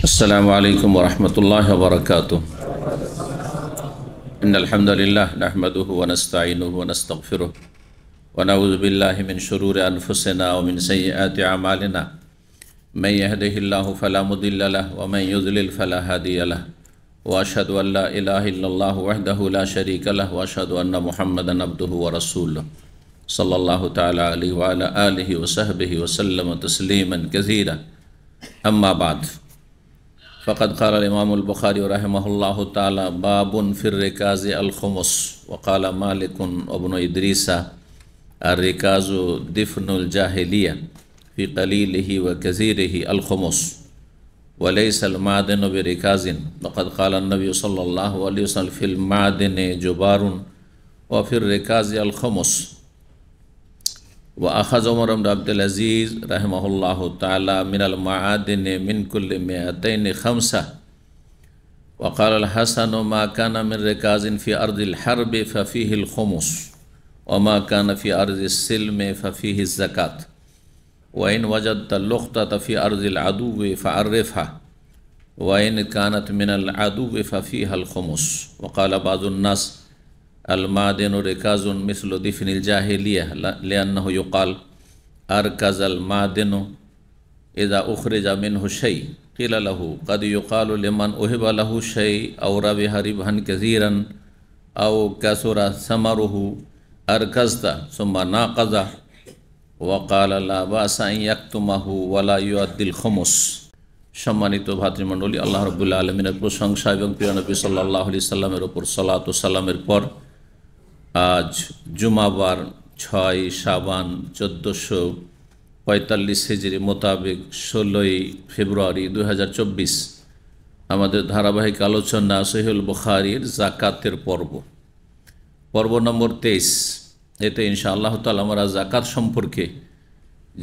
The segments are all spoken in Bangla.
السلام علیکم ورحمت اللہ وبرکاتہ ان الحمدللہ نحمده ونستعینه ونستغفره ونعوذ باللہ من شرور انفسنا ومن سیئیات عمالنا من یهده اللہ فلا مدل لہ ومن یذلل فلا حدی لہ واشهد ان لا اله الا الله وحده لا شريك له واشهد ان محمدا عبده ورسوله صلى الله تعالى عليه وعلى اله وصحبه وسلم تسليما كثيرا اما بعد فقد قال الامام البخاري رحمه الله تعالى باب في الركاز الخمس وقال مالك ابن ادريس الركاز دفن الجاهليه في قليله وكثيره الخمس وليس المعدن بركاز وقد قال النبي صلى الله عليه وسلم في المعدن جبار وفي الركاز الخمس وأخذ عمر بن عبد العزيز رحمه الله تعالى من المعادن من كل مئتين خمسة وقال الحسن ما كان من ركاز في أرض الحرب ففيه الخمس وما كان في أرض السلم ففيه الزكاة وإن وجدت اللقطة في أرض العدو فعرفها وإن كانت من العدو ففيها الخمس وقال بعض الناس المعدن ركاز مثل دفن الجاهلية لأنه يقال أركز المعدن إذا أخرج منه شيء قيل له قد يقال لمن أهب له شيء أو ربح ربحا كثيرا أو كثر ثمره أركزت ثم ناقض ওয়ালা সম্মানিত ভাতৃমণ্ডলী আল্লাহ রবুল্লা আলমিনের প্রশংসা এবং প্রিয়ানবী সাল্লাহ আলি সাল্লামের ওপর সালাত সাল্লামের পর আজ জুমাবার ছয় সাবান চোদ্দোশো পঁয়তাল্লিশ হেজির মোতাবেক ষোলোই ফেব্রুয়ারি দু আমাদের ধারাবাহিক আলোচনা সহিউল বুখারির জাকাতের পর্ব পর্ব নম্বর তেইশ এতে ইনশা আল্লাহ তালা জাকাত সম্পর্কে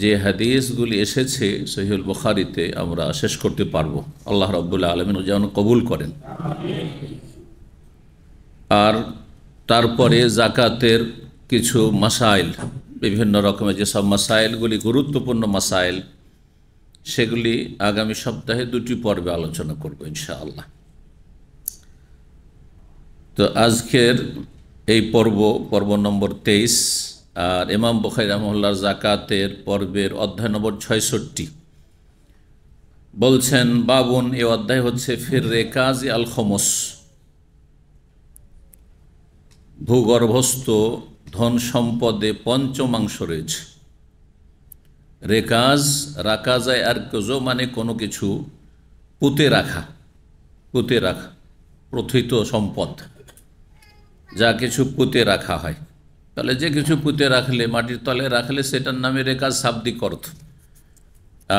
যে হাদিসগুলি এসেছে সহিউল বখারিতে আমরা শেষ করতে পারব আল্লাহ রব্বুল্লাহ আলমিন যেমন কবুল করেন আর তারপরে জাকাতের কিছু মাসাইল বিভিন্ন রকমের যেসব মাসাইলগুলি গুরুত্বপূর্ণ মাসাইল সেগুলি আগামী সপ্তাহে দুটি পর্বে আলোচনা করব ইনশাআল্লাহ তো আজকের এই পর্ব পর্ব নম্বর তেইশ আর ইমাম বখাই রহমুল্লাহ জাকাতের পর্বের অধ্যায় নম্বর ছয়ষট্টি বলছেন বাবুন এ অধ্যায় হচ্ছে ফির রেকাজ আল খমস ভূগর্ভস্থ ধন সম্পদে পঞ্চমাংশ রয়েছে রেকাজ রাখা যায় আর কেজো মানে কোনো কিছু পুঁতে রাখা পুঁতে রাখা প্রথিত সম্পদ যা কিছু পুঁতে রাখা হয় তাহলে যে কিছু পুঁতে রাখলে মাটির তলে রাখলে সেটার নামে রেখা শাব্দিক অর্থ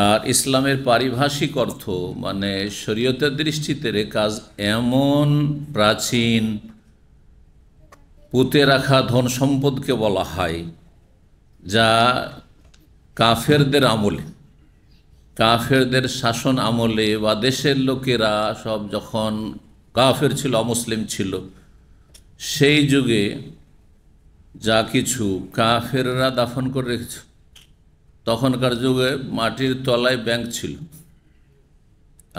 আর ইসলামের পারিভাষিক অর্থ মানে শরীয়তের দৃষ্টিতে রেকাজ এমন প্রাচীন পুঁতে রাখা ধন সম্পদকে বলা হয় যা কাফেরদের আমলে কাফেরদের শাসন আমলে বা দেশের লোকেরা সব যখন কাফের ছিল অমুসলিম ছিল সেই যুগে যা কিছু কাফেররা দাফন করে রেখেছ তখনকার যুগে মাটির তলায় ব্যাংক ছিল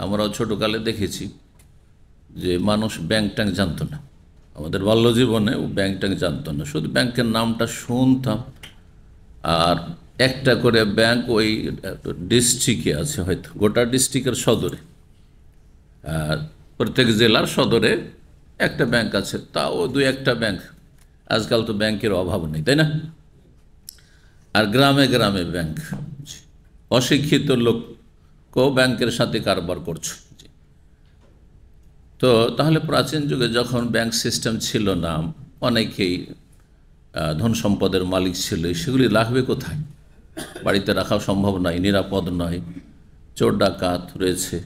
আমরাও ছোটোকালে দেখেছি যে মানুষ ব্যাংক ট্যাঙ্ক জানত না আমাদের বাল্য জীবনে ও ব্যাংক ট্যাঙ্ক জানত না শুধু ব্যাংকের নামটা শুনতাম আর একটা করে ব্যাংক ওই ডিস্ট্রিক্টে আছে হয়তো গোটা ডিস্ট্রিক্টের সদরে আর প্রত্যেক জেলার সদরে একটা ব্যাংক আছে তাও দু একটা ব্যাংক আজকাল তো ব্যাংকের অভাব নেই তাই না আর গ্রামে গ্রামে ব্যাংক অশিক্ষিত কেউ ব্যাংকের সাথে কারবার করছো তো তাহলে প্রাচীন যুগে যখন ব্যাংক সিস্টেম ছিল না অনেকেই ধন সম্পদের মালিক ছিল সেগুলি লাগবে কোথায় বাড়িতে রাখা সম্ভব নয় নিরাপদ নয় চোর ডাকাত রয়েছে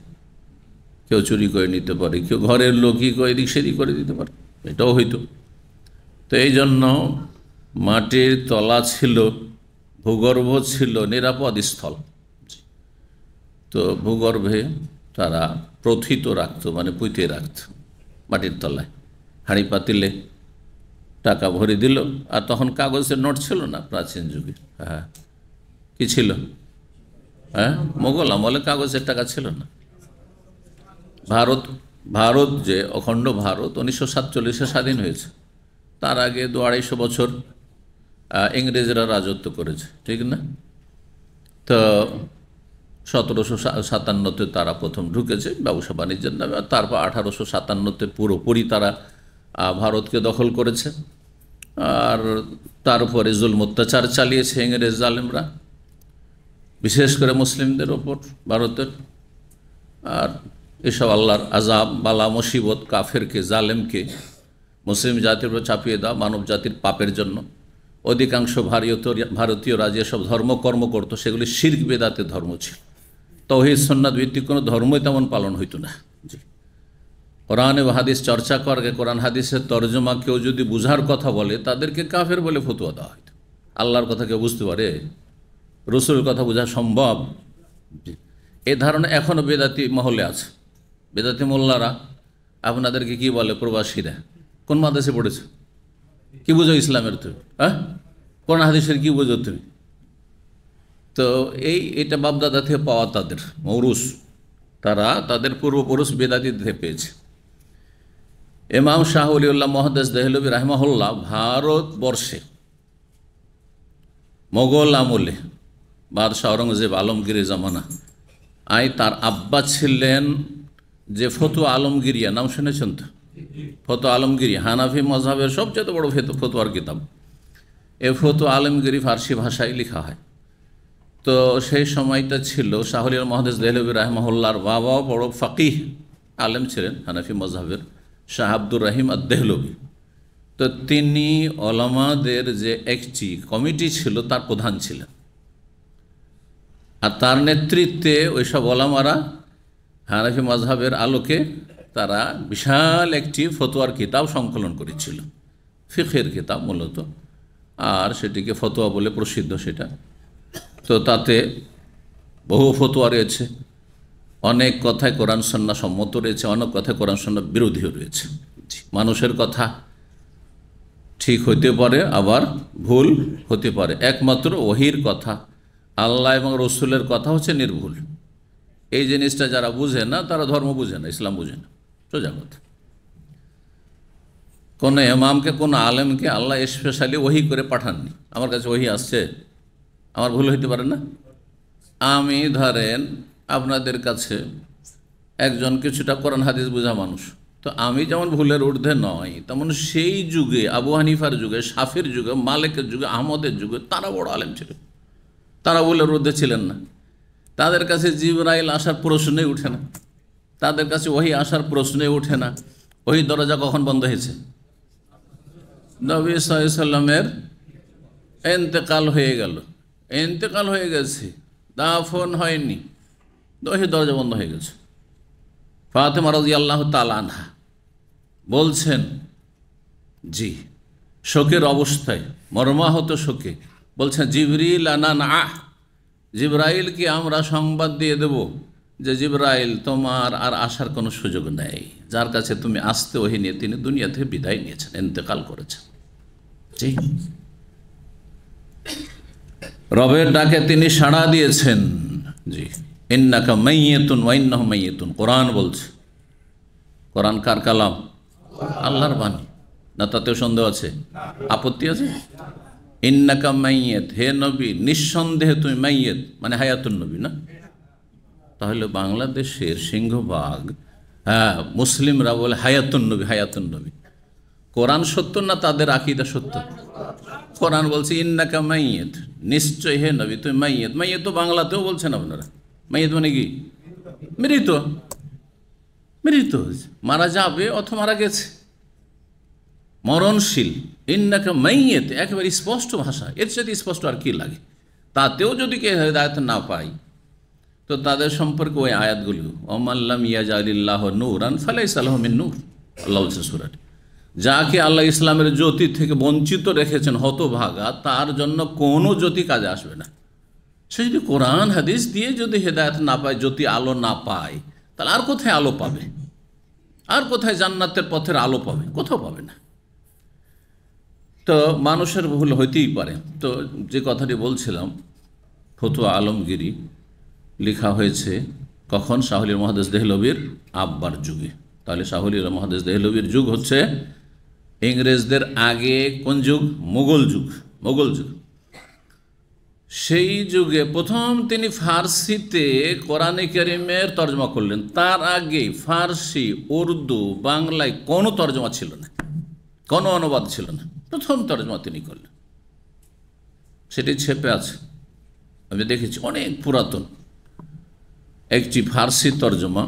কেউ চুরি করে নিতে পারে কেউ ঘরের লোকই এদিক সেদিক করে দিতে পারে এটাও হইতো তো এই জন্য মাটির তলা ছিল ভূগর্ভ ছিল নিরাপদ স্থল তো ভূগর্ভে তারা প্রথিত রাখত মানে পুঁতে রাখত মাটির তলায় হাঁড়ি পাতিলে টাকা ভরে দিল আর তখন কাগজের নোট ছিল না প্রাচীন যুগে হ্যাঁ কী ছিল হ্যাঁ মোগল আমলে কাগজের টাকা ছিল না ভারত ভারত যে অখণ্ড ভারত উনিশশো সাতচল্লিশে স্বাধীন হয়েছে তার আগে দু আড়াইশো বছর ইংরেজরা রাজত্ব করেছে ঠিক না তো সতেরোশো সাতান্নতে তারা প্রথম ঢুকেছে ব্যবসা বাণিজ্যের নামে আর তারপর আঠারোশো সাতান্নতে পুরোপুরি তারা ভারতকে দখল করেছে আর তারপরে উপরে জুলম অত্যাচার চালিয়েছে ইংরেজ জালেমরা বিশেষ করে মুসলিমদের ওপর ভারতের আর এসব আল্লাহর আজাব বালা মুসিবত কাফেরকে জালেমকে মুসলিম জাতির উপর চাপিয়ে দেওয়া মানব জাতির পাপের জন্য অধিকাংশ ভারতীয় ভারতীয়রা যেসব ধর্মকর্ম করত সেগুলি শির্ক বেদাতে ধর্ম ছিল তহিদ সন্ন্যাদ ভিত্তিক কোনো ধর্মই তেমন পালন হইত না জি কোরআন হাদিস চর্চা করকে কোরআন হাদিসের তর্জমা কেউ যদি বুঝার কথা বলে তাদেরকে কাফের বলে ফতুয়া দেওয়া হইত আল্লাহর কথা কেউ বুঝতে পারে রসুলের কথা বোঝা সম্ভব এ ধারণা এখনও বেদাতি মহলে আছে বেদাতি মোল্লারা আপনাদেরকে কি বলে প্রবাসীরা কোন মাদেশে পড়েছো কি বুঝো ইসলামের তুমি হ্যাঁ কোন হাদিসের কি বুঝো তুমি তো এই এটা বাপদাদা থেকে পাওয়া তাদের মৌরুস তারা তাদের পূর্বপুরুষ বেদাতিতে পেয়েছে এমাম শাহ উলিউল্লাহ মহাদেশ দেহলবী রাহমাহুল্লাহ ভারতবর্ষে মোগল আমলে বাদশাহ আওরঙ্গজেব আলমগীর জামানা আই তার আব্বা ছিলেন যে ফতুয়া আলমগিরিয়া নাম শুনেছেন তো ফতো আলমগিরি হানাফি মজাহের সবচেয়ে বড় ফতুয়ার কিতাব এ ফতু আলমগিরি ফার্সি ভাষায় লেখা হয় তো সেই সময়টা ছিল শাহরিয়ার মহাদেশ দেহলবী রাহমহল্লার বাবা বড় ফাকিহ আলেম ছিলেন হানাফি মজাহের শাহ আব্দুর রাহিম আর দেহলবী তো তিনি অলামাদের যে একটি কমিটি ছিল তার প্রধান ছিলেন আর তার নেতৃত্বে ওইসব অলামারা হানাফি মজহাবের আলোকে তারা বিশাল একটি ফতোয়ার কিতাব সংকলন করেছিল ফিখের কিতাব মূলত আর সেটিকে ফতোয়া বলে প্রসিদ্ধ সেটা তো তাতে বহু ফতোয়া রয়েছে অনেক কথায় কোরআন সন্না সম্মত রয়েছে অনেক কথায় কোরআন সন্না বিরোধীও রয়েছে মানুষের কথা ঠিক হইতে পারে আবার ভুল হতে পারে একমাত্র ওহির কথা আল্লাহ এবং রসুলের কথা হচ্ছে নির্ভুল এই জিনিসটা যারা বুঝে না তারা ধর্ম বুঝে না ইসলাম বুঝে না সোজা কথা কোনো এমামকে কোনো আলেমকে আল্লাহ স্পেশালি ওহি করে পাঠাননি আমার কাছে ওহি আসছে আমার ভুল হইতে পারে না আমি ধরেন আপনাদের কাছে একজন কিছুটা কোরআন হাদিস বোঝা মানুষ তো আমি যেমন ভুলের ঊর্ধ্বে নয় তেমন সেই যুগে আবু হানিফার যুগে সাফির যুগে মালিকের যুগে আহমদের যুগে তারা বড় আলেম ছিল তারা ভুলের ঊর্ধ্বে ছিলেন না তাদের কাছে জিবরাইল আসার প্রশ্নে উঠে না তাদের কাছে ওই আসার প্রশ্নে উঠে না ওই দরজা কখন বন্ধ হয়েছে নবী সাল্লামের এন্তেকাল হয়ে গেল এন্তেকাল হয়ে গেছে দাফন হয়নি ওই দরজা বন্ধ হয়ে গেছে ফাতে রাজি আল্লাহ তালানহা বলছেন জি শোকের অবস্থায় মর্মাহত শোকে বলছেন জিবরিল আনান আহ জিব্রাইলকে আমরা সংবাদ দিয়ে দেব যে জিব্রাইল তোমার আর আসার কোনো সুযোগ নেই যার কাছে তুমি আসতে ওহি নিয়ে তিনি দুনিয়া থেকে বিদায় নিয়েছেন ইন্তেকাল করেছেন জি রবের ডাকে তিনি সাড়া দিয়েছেন জি ইন্নাকা মাইয়েতুন ওয়াইন্নাহ মাইয়েতুন কোরআন বলছে কোরআন কার কালাম আল্লাহর বাণী না তাতেও সন্দেহ আছে আপত্তি আছে ইন্নাকা মাইয়েত হে নবী নিঃসন্দেহে তুমি মাইয়েত মানে হায়াতুল নবী না তাহলে বাংলাদেশের সিংহভাগ হ্যাঁ মুসলিমরা বলে হায়াতুন নবী হায়াতুন নবী কোরআন সত্য না তাদের আকিদা সত্য কোরআন বলছে ইন্নাকা মাইয়েত নিশ্চয় হে নবী তুমি মাইয়েত মাইয়েত তো বাংলাতেও বলছেন আপনারা মাইয়েত মানে কি মৃত মৃত মারা যাবে অথ মারা গেছে মরণশীল ইন্নাকে মাইয়েতে একেবারে স্পষ্ট ভাষা এর সাথে স্পষ্ট আর কি লাগে তাতেও যদি কে হেদায়ত না পাই তো তাদের সম্পর্কে ওই আয়াতগুলো অমাল্লাম ইয়াজ আলিল্লাহ নূর আন ফালাই সালাহমিন নূর আল্লাহ বলছেন সুরাট যাকে আল্লাহ ইসলামের জ্যোতি থেকে বঞ্চিত রেখেছেন হতভাগা তার জন্য কোনো জ্যোতি কাজে আসবে না সে যদি কোরআন হাদিস দিয়ে যদি হেদায়ত না পায় জ্যোতি আলো না পায় তাহলে আর কোথায় আলো পাবে আর কোথায় জান্নাতের পথের আলো পাবে কোথাও পাবে না তো মানুষের ভুল হইতেই পারে তো যে কথাটি বলছিলাম ফতুয়া আলমগিরি লেখা হয়েছে কখন শাহুলির মহাদেশ দেহলবির আব্বার যুগে তাহলে শাহুলির মহাদেশ দেহলবির যুগ হচ্ছে ইংরেজদের আগে কোন যুগ মোগল যুগ মোগল যুগ সেই যুগে প্রথম তিনি ফার্সিতে কোরআনে কেরিমের তর্জমা করলেন তার আগে ফার্সি উর্দু বাংলায় কোনো তর্জমা ছিল না কোনো অনুবাদ ছিল না প্রথম তর্জমা তিনি করলেন সেটি ছেপে আছে আমি দেখেছি অনেক পুরাতন একটি ফার্সি তর্জমা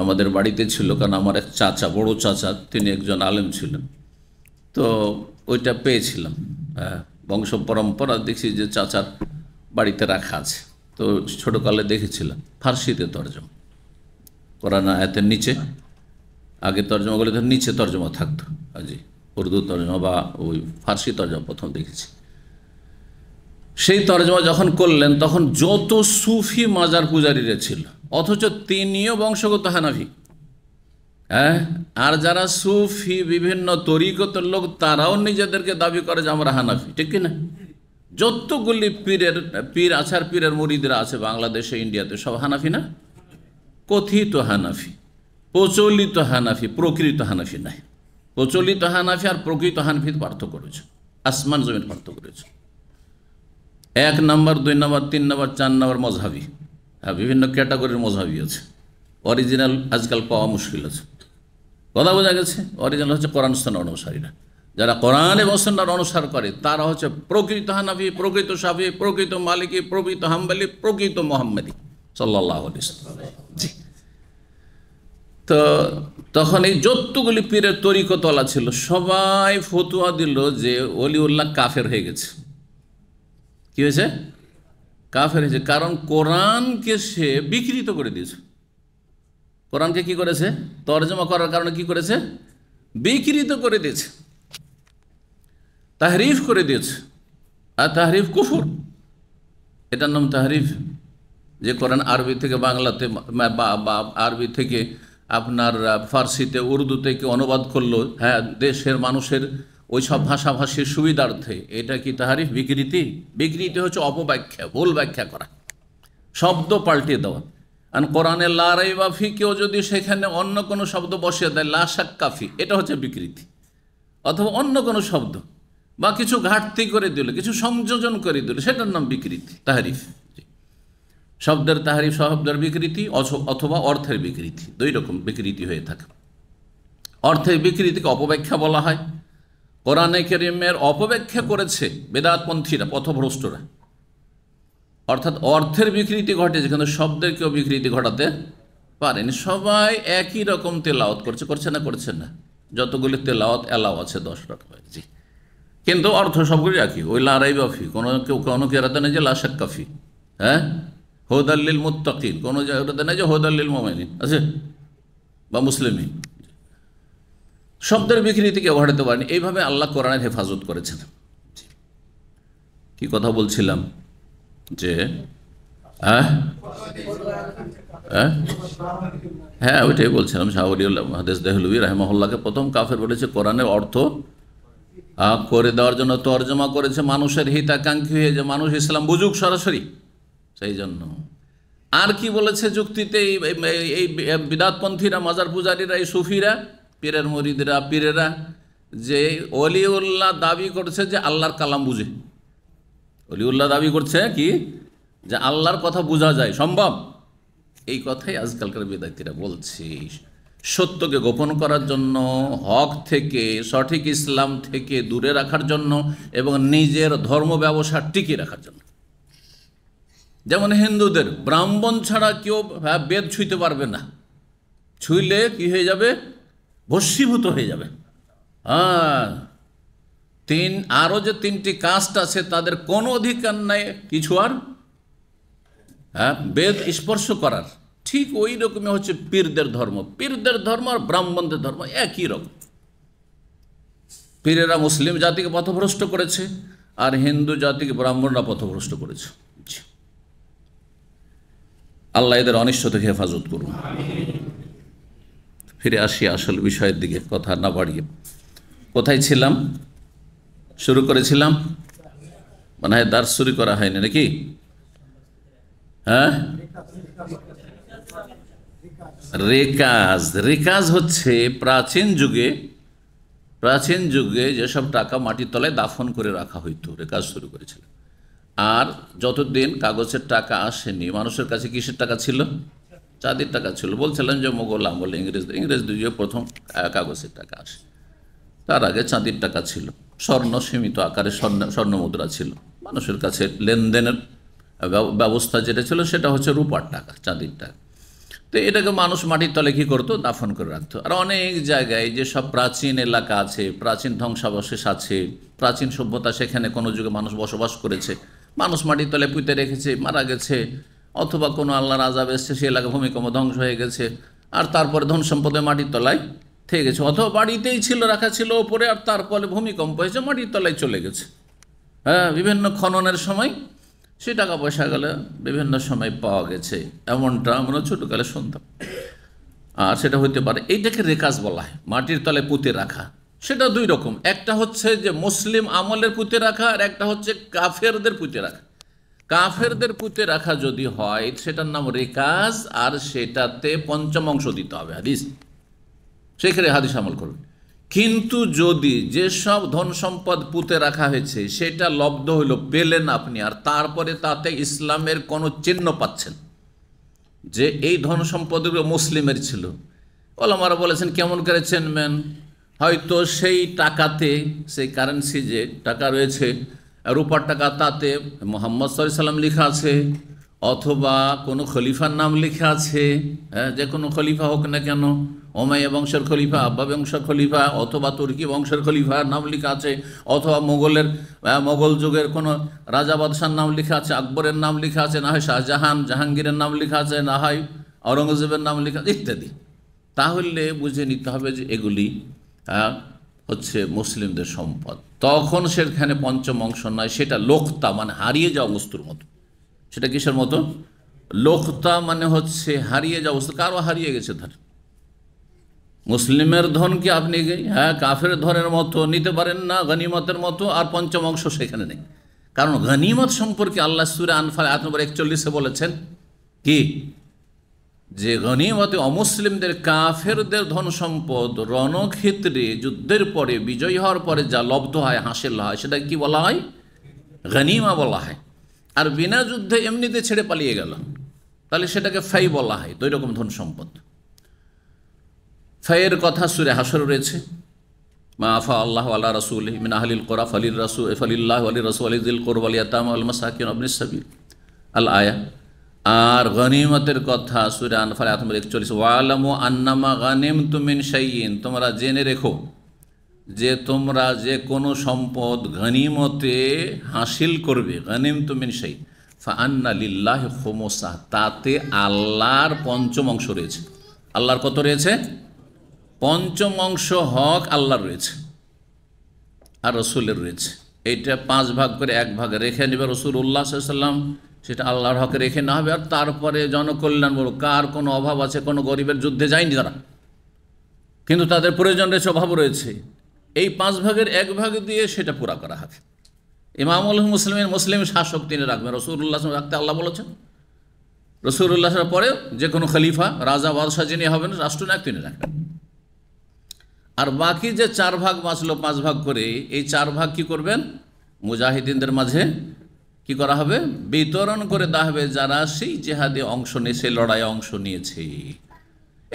আমাদের বাড়িতে ছিল কারণ আমার এক চাচা বড় চাচা তিনি একজন আলেম ছিলেন তো ওইটা পেয়েছিলাম হ্যাঁ, বংশ পরম্পরা দেখি যে চাচার বাড়িতে রাখা আছে তো ছোটোকালে দেখেছিলাম ফার্সিতে তর্জমা করানা এতের নিচে আগে তর্জমাগুলিতে নিচে তর্জমা থাকতো আজি উর্দু তর্জমা বা ওই ফার্সি তর্জমা প্রথম দেখেছি সেই তর্জমা যখন করলেন তখন যত সুফি মাজার পূজারীরা ছিল অথচ তিনিও বংশগত হানাভি হ্যাঁ আর যারা সুফি বিভিন্ন তরিকতের লোক তারাও নিজেদেরকে দাবি করে যে আমরা হানাফি ঠিক কিনা যতগুলি পীরের পীর আছার পীরের মরিদরা আছে বাংলাদেশে ইন্ডিয়াতে সব হানাফি না কথিত হানাফি প্রচলিত হানাফি প্রকৃত হানাফি নাই প্রচলিত হানাফি আর প্রকৃত হানফির পার্থক্য রয়েছে আসমান জমির পার্থ করেছে এক নম্বর দুই নম্বর তিন নম্বর চার নম্বর মজহাবি হ্যাঁ বিভিন্ন ক্যাটাগরির মজহাবি আছে অরিজিনাল আজকাল পাওয়া মুশকিল আছে কথা বোঝা গেছে অরিজিনাল হচ্ছে কোরআন সন্ন্যার অনুসারীরা যারা কোরআন এবং সন্ন্যার অনুসার করে তারা হচ্ছে প্রকৃত হানাফি প্রকৃত সাফি প্রকৃত মালিকি প্রকৃত হাম্বালি প্রকৃত মোহাম্মদী সাল্লাহ জি তো তখন এই যতগুলি পীরের তরিকতলা ছিল সবাই ফতুয়া দিল যে অলিউল্লাহ কাফের হয়ে গেছে কি হয়েছে কাফের হয়েছে কারণ কোরআনকে সে বিকৃত করে দিয়েছে কোরআনকে কি করেছে তর্জমা করার কারণে কি করেছে বিকৃত করে দিয়েছে তাহরিফ করে দিয়েছে আর তাহরিফ কুফুর এটার নাম তাহরিফ যে কোরআন আরবি থেকে বাংলাতে বা আরবি থেকে আপনার ফার্সিতে উর্দুতে কি অনুবাদ করলো হ্যাঁ দেশের মানুষের ওই সব ভাষাভাষীর সুবিধার্থে এটা কি তাহারিফ বিকৃতি বিকৃতি হচ্ছে অপব্যাখ্যা ভুল ব্যাখ্যা করা শব্দ পাল্টে দেওয়া কারণ কোরআনে লারাই বাফি কেউ যদি সেখানে অন্য কোনো শব্দ বসিয়ে দেয় লাশাক কাফি এটা হচ্ছে বিকৃতি অথবা অন্য কোনো শব্দ বা কিছু ঘাটতি করে দিল কিছু সংযোজন করে দিল সেটার নাম বিকৃতি তাহারিফ শব্দের তাহারি শব্দের বিকৃতি অথবা অর্থের বিকৃতি দুই রকম বিকৃতি হয়ে থাকে অর্থের বিকৃতিকে অপব্যাখ্যা বলা হয় কোরআনে কেরিমের অপব্যাখ্যা করেছে বেদাতপন্থীরা পথভ্রষ্টরা অর্থাৎ অর্থের বিকৃতি ঘটেছে কিন্তু শব্দের কেউ বিকৃতি ঘটাতে পারেন সবাই একই রকম তেলাওয়াত করছে করছে না করছে না যতগুলি তেলাওয়াত এলাও আছে দশ রকম কিন্তু অর্থ সবগুলি একই ওই লারাই বাফি কোনো কেউ কোনো কেরাতে নেই যে লাশাক কাফি হ্যাঁ হোদাল্লিল মুত্তাকির কোনো জায়গাটাতে নাই যে হোদাল্লিল মোমেনিন আছে বা মুসলিমিন শব্দের কেউ ঘটাতে পারেনি এইভাবে আল্লাহ কোরআনের হেফাজত করেছেন কি কথা বলছিলাম যে হ্যাঁ হ্যাঁ, হ্যাঁ ওইটাই বলছিলাম শাহরিউল্লাহ হাদেস প্রথম কাফের বলেছে কোরআনের অর্থ করে দেওয়ার জন্য তর্জমা করেছে মানুষের হিতাকাঙ্ক্ষী হয়ে যে মানুষ ইসলাম বুঝুক সরাসরি সেই জন্য আর কি বলেছে যুক্তিতে এই বিদাতপন্থীরা মাজার পূজারীরা এই সুফিরা পীরের মরিদরা পীরেরা যে অলিউল্লাহ দাবি করছে যে আল্লাহর কালাম বুঝে অলিউল্লাহ দাবি করছে কি যে আল্লাহর কথা বোঝা যায় সম্ভব এই কথাই আজকালকার বিদায়ীরা বলছে সত্যকে গোপন করার জন্য হক থেকে সঠিক ইসলাম থেকে দূরে রাখার জন্য এবং নিজের ধর্ম ব্যবসা টিকিয়ে রাখার জন্য যেমন হিন্দুদের ব্রাহ্মণ ছাড়া কেউ বেদ ছুঁতে পারবে না ছুঁইলে কি হয়ে যাবে ভস্মীভূত হয়ে যাবে হ্যাঁ তিন আরও যে তিনটি কাস্ট আছে তাদের কোনো অধিকার নাই কিছু আর হ্যাঁ বেদ স্পর্শ করার ঠিক ওই রকমই হচ্ছে পীরদের ধর্ম পীরদের ধর্ম আর ব্রাহ্মণদের ধর্ম একই রকম পীরেরা মুসলিম জাতিকে পথভ্রষ্ট করেছে আর হিন্দু জাতিকে ব্রাহ্মণরা পথভ্রষ্ট করেছে আল্লাহ এদের অনিষ্ট থেকে হেফাজত করুন ফিরে আসি আসল বিষয়ের দিকে কথা না বাড়িয়ে কোথায় ছিলাম শুরু করেছিলাম মানে হ্যাঁ দার শুরু করা হয়নি নাকি হ্যাঁ রেকাজ রেকাজ হচ্ছে প্রাচীন যুগে প্রাচীন যুগে যেসব টাকা মাটির তলায় দাফন করে রাখা হইতো রেকাজ শুরু করেছিলাম আর যতদিন কাগজের টাকা আসেনি মানুষের কাছে কিসের টাকা ছিল চাঁদের টাকা ছিল বলছিলাম যে মোগল আমল ইংরেজ ইংরেজ দুই প্রথম কাগজের টাকা আসে তার আগে চাঁদের টাকা ছিল স্বর্ণ সীমিত আকারে স্বর্ণ স্বর্ণ মুদ্রা ছিল মানুষের কাছে লেনদেনের ব্যবস্থা যেটা ছিল সেটা হচ্ছে রূপার টাকা চাঁদির টাকা তো এটাকে মানুষ মাটির তলে কী করতো দাফন করে রাখতো আর অনেক জায়গায় যেসব প্রাচীন এলাকা আছে প্রাচীন ধ্বংসাবশেষ আছে প্রাচীন সভ্যতা সেখানে কোনো যুগে মানুষ বসবাস করেছে মানুষ মাটির তলে পুঁতে রেখেছে মারা গেছে অথবা কোনো আল্লাহর আজাব এসছে সে এলাকা ভূমিকম্প ধ্বংস হয়ে গেছে আর তারপরে ধন সম্পদে মাটির তলায় থেকে গেছে অথবা বাড়িতেই ছিল রাখা ছিল ওপরে আর তারপরে ভূমিকম্প হয়েছে মাটির তলায় চলে গেছে হ্যাঁ বিভিন্ন খননের সময় সে টাকা পয়সা গেলে বিভিন্ন সময় পাওয়া গেছে এমনটা আমরা ছোটোকালে শুনতাম আর সেটা হইতে পারে এইটাকে রেকাজ বলা হয় মাটির তলায় পুঁতে রাখা সেটা দুই রকম একটা হচ্ছে যে মুসলিম আমলের পুঁতে রাখা আর একটা হচ্ছে কাফেরদের পুঁতে রাখা কাফেরদের পুঁতে রাখা যদি হয় সেটার নাম রেকাজ আর সেটাতে পঞ্চম অংশ দিতে হবে হাদিস সেখানে হাদিস আমল করবে কিন্তু যদি যেসব ধন সম্পদ পুঁতে রাখা হয়েছে সেটা লব্ধ হইল পেলেন আপনি আর তারপরে তাতে ইসলামের কোনো চিহ্ন পাচ্ছেন যে এই ধন সম্পদগুলো মুসলিমের ছিল ওলামারা বলেছেন কেমন করে চেনবেন হয়তো সেই টাকাতে সেই কারেন্সি যে টাকা রয়েছে রূপার টাকা তাতে মোহাম্মদ সাল্লাম লেখা আছে অথবা কোনো খলিফার নাম লেখা আছে হ্যাঁ, যে কোনো খলিফা হোক না কেন ওমাইয়া বংশের খলিফা আব্বা বংশের খলিফা অথবা তুর্কি বংশের খলিফার নাম লেখা আছে অথবা মোগলের মোগল যুগের কোনো রাজা বাদশার নাম লেখা আছে আকবরের নাম লেখা আছে না হয় শাহজাহান জাহাঙ্গীরের নাম লেখা আছে না হয় আওরঙ্গজেবের নাম লেখা ইত্যাদি তাহলে বুঝে নিতে হবে যে এগুলি হ্যাঁ? হচ্ছে মুসলিমদের সম্পদ তখন সেখানে পঞ্চম অংশ নয় সেটা লোকতা মানে হারিয়ে যাওয়া বস্তুর মতো সেটা কিসের মতো লোকতা মানে হচ্ছে হারিয়ে যাওয়া বস্তু কারো হারিয়ে গেছে ধর মুসলিমের ধন কি আপনি হ্যাঁ কাফের ধনের মতো নিতে পারেন না গনিমতের মতো আর পঞ্চম অংশ সেখানে নেই কারণ গনিমত সম্পর্কে আল্লাহ সুরে আনফার আট নম্বর একচল্লিশে বলেছেন কি যে গনিমতে অমুসলিমদের কাফেরদের ধন সম্পদ রণক্ষেত্রে যুদ্ধের পরে বিজয়ী হওয়ার পরে যা লব্ধ হয় হাসিল হয় সেটা কি বলা হয় গনিমা বলা হয় আর বিনা যুদ্ধে এমনিতে ছেড়ে পালিয়ে গেল তাহলে সেটাকে ফাই বলা হয় তো এরকম ধন সম্পদ ফাইয়ের কথা সুরে হাসর রয়েছে মা আফা আল্লাহ আল্লাহ রসুল মিন আহলিল কোরআফ আলির রাসুল ফলিল্লাহ আলী রাসুল আলী দিল কোরবালিয়া তাম আল মাসাকিন আবনিস আল আয়া আর গনিমতের কথা সুরে আনফার আতমের একচল্লিশ ওয়ালামু আন্নামা গানিম তুমিন সাইন তোমরা জেনে রেখো যে তোমরা যে কোনো সম্পদ গনিমতে হাসিল করবে গনিম তুমিন সাইন আন্না লিল্লাহ হোমোসা তাতে আল্লাহর পঞ্চম অংশ রয়েছে আল্লাহর কত রয়েছে পঞ্চম অংশ হক আল্লাহর রয়েছে আর রসুলের রয়েছে এইটা পাঁচ ভাগ করে এক ভাগ রেখে নেবে রসুল উল্লাহ সাল্লাম সেটা আল্লাহর হকে রেখে না হবে আর তারপরে জনকল্যাণ বলো কার কোনো অভাব আছে কোনো গরিবের যুদ্ধে যায়নি তারা কিন্তু তাদের প্রয়োজন রয়েছে অভাব রয়েছে এই পাঁচ ভাগের এক ভাগ দিয়ে সেটা পুরা করা হবে ইমামুল মুসলিমের মুসলিম শাসক তিনি রাখবেন রসুল্লাহ রাখতে আল্লাহ বলেছেন রসুল্লাহ পরে যে কোনো খলিফা রাজা বাদশাহ যিনি হবেন রাষ্ট্রনায়ক তিনি রাখবেন আর বাকি যে চার ভাগ বাঁচলো পাঁচ ভাগ করে এই চার ভাগ কি করবেন মুজাহিদিনদের মাঝে কি করা হবে বিতরণ করে দেওয়া হবে যারা সেই জেহাদে অংশ নিয়ে সেই লড়াইয়ে অংশ নিয়েছে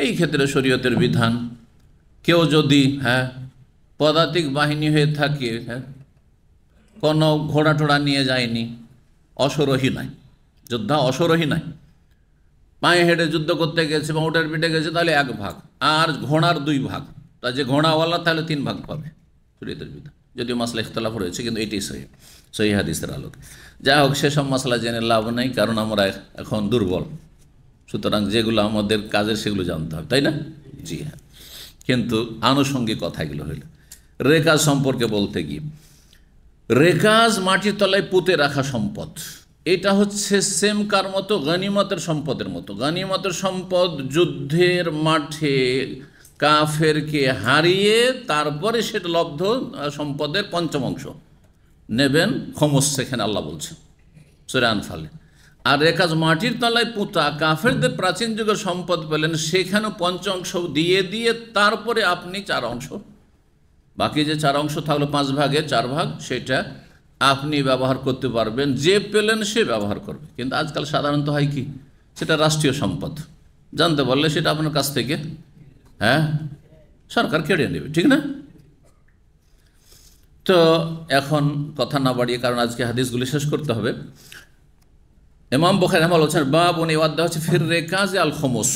এই ক্ষেত্রে শরীয়তের বিধান কেউ যদি হ্যাঁ পদাতিক বাহিনী হয়ে থাকে হ্যাঁ কোনো ঘোড়া টোড়া নিয়ে যায়নি অসরোহী নাই যোদ্ধা অসরোহী নাই পায়ে হেঁটে যুদ্ধ করতে গেছে বা উটের পিঠে গেছে তাহলে এক ভাগ আর ঘোড়ার দুই ভাগ তা যে ঘোড়াওয়ালা তাহলে তিন ভাগ পাবে শরীয়তের বিধান যদিও মাসলা ইখতলাফ রয়েছে কিন্তু এটি সহি সহি হাদিসের আলোকে যাই হোক সেসব মশলা জেনে লাভ নেই কারণ আমরা এখন দুর্বল সুতরাং যেগুলো আমাদের কাজের সেগুলো জানতে হবে তাই না জি হ্যাঁ কিন্তু আনুষঙ্গিক কথাগুলো হইল রেকাজ সম্পর্কে বলতে গিয়ে রেকাজ মাটির তলায় পুঁতে রাখা সম্পদ এটা হচ্ছে সেম কার মতো গানিমতের সম্পদের মতো গানিমতের সম্পদ যুদ্ধের মাঠে কাফেরকে হারিয়ে তারপরে সেটা লব্ধ সম্পদের পঞ্চম অংশ নেবেন খমস সেখানে আল্লাহ বলছেন সুরান ফালে আর একাজ মাটির তলায় পুঁতা কাফেরদের প্রাচীন যুগে সম্পদ পেলেন সেখানে পঞ্চ অংশ দিয়ে দিয়ে তারপরে আপনি চার অংশ বাকি যে চার অংশ থাকলো পাঁচ ভাগে চার ভাগ সেটা আপনি ব্যবহার করতে পারবেন যে পেলেন সে ব্যবহার করবে কিন্তু আজকাল সাধারণত হয় কি সেটা রাষ্ট্রীয় সম্পদ জানতে পারলে সেটা আপনার কাছ থেকে হ্যাঁ সরকার কেড়ে নেবে ঠিক না তো এখন কথা না বাড়িয়ে কারণ আজকে হাদিসগুলি শেষ করতে হবে এমাম বোখার রহমান বলছেন বা বনি ওয়াদ্দা হচ্ছে ফির রেকাজে আল খমস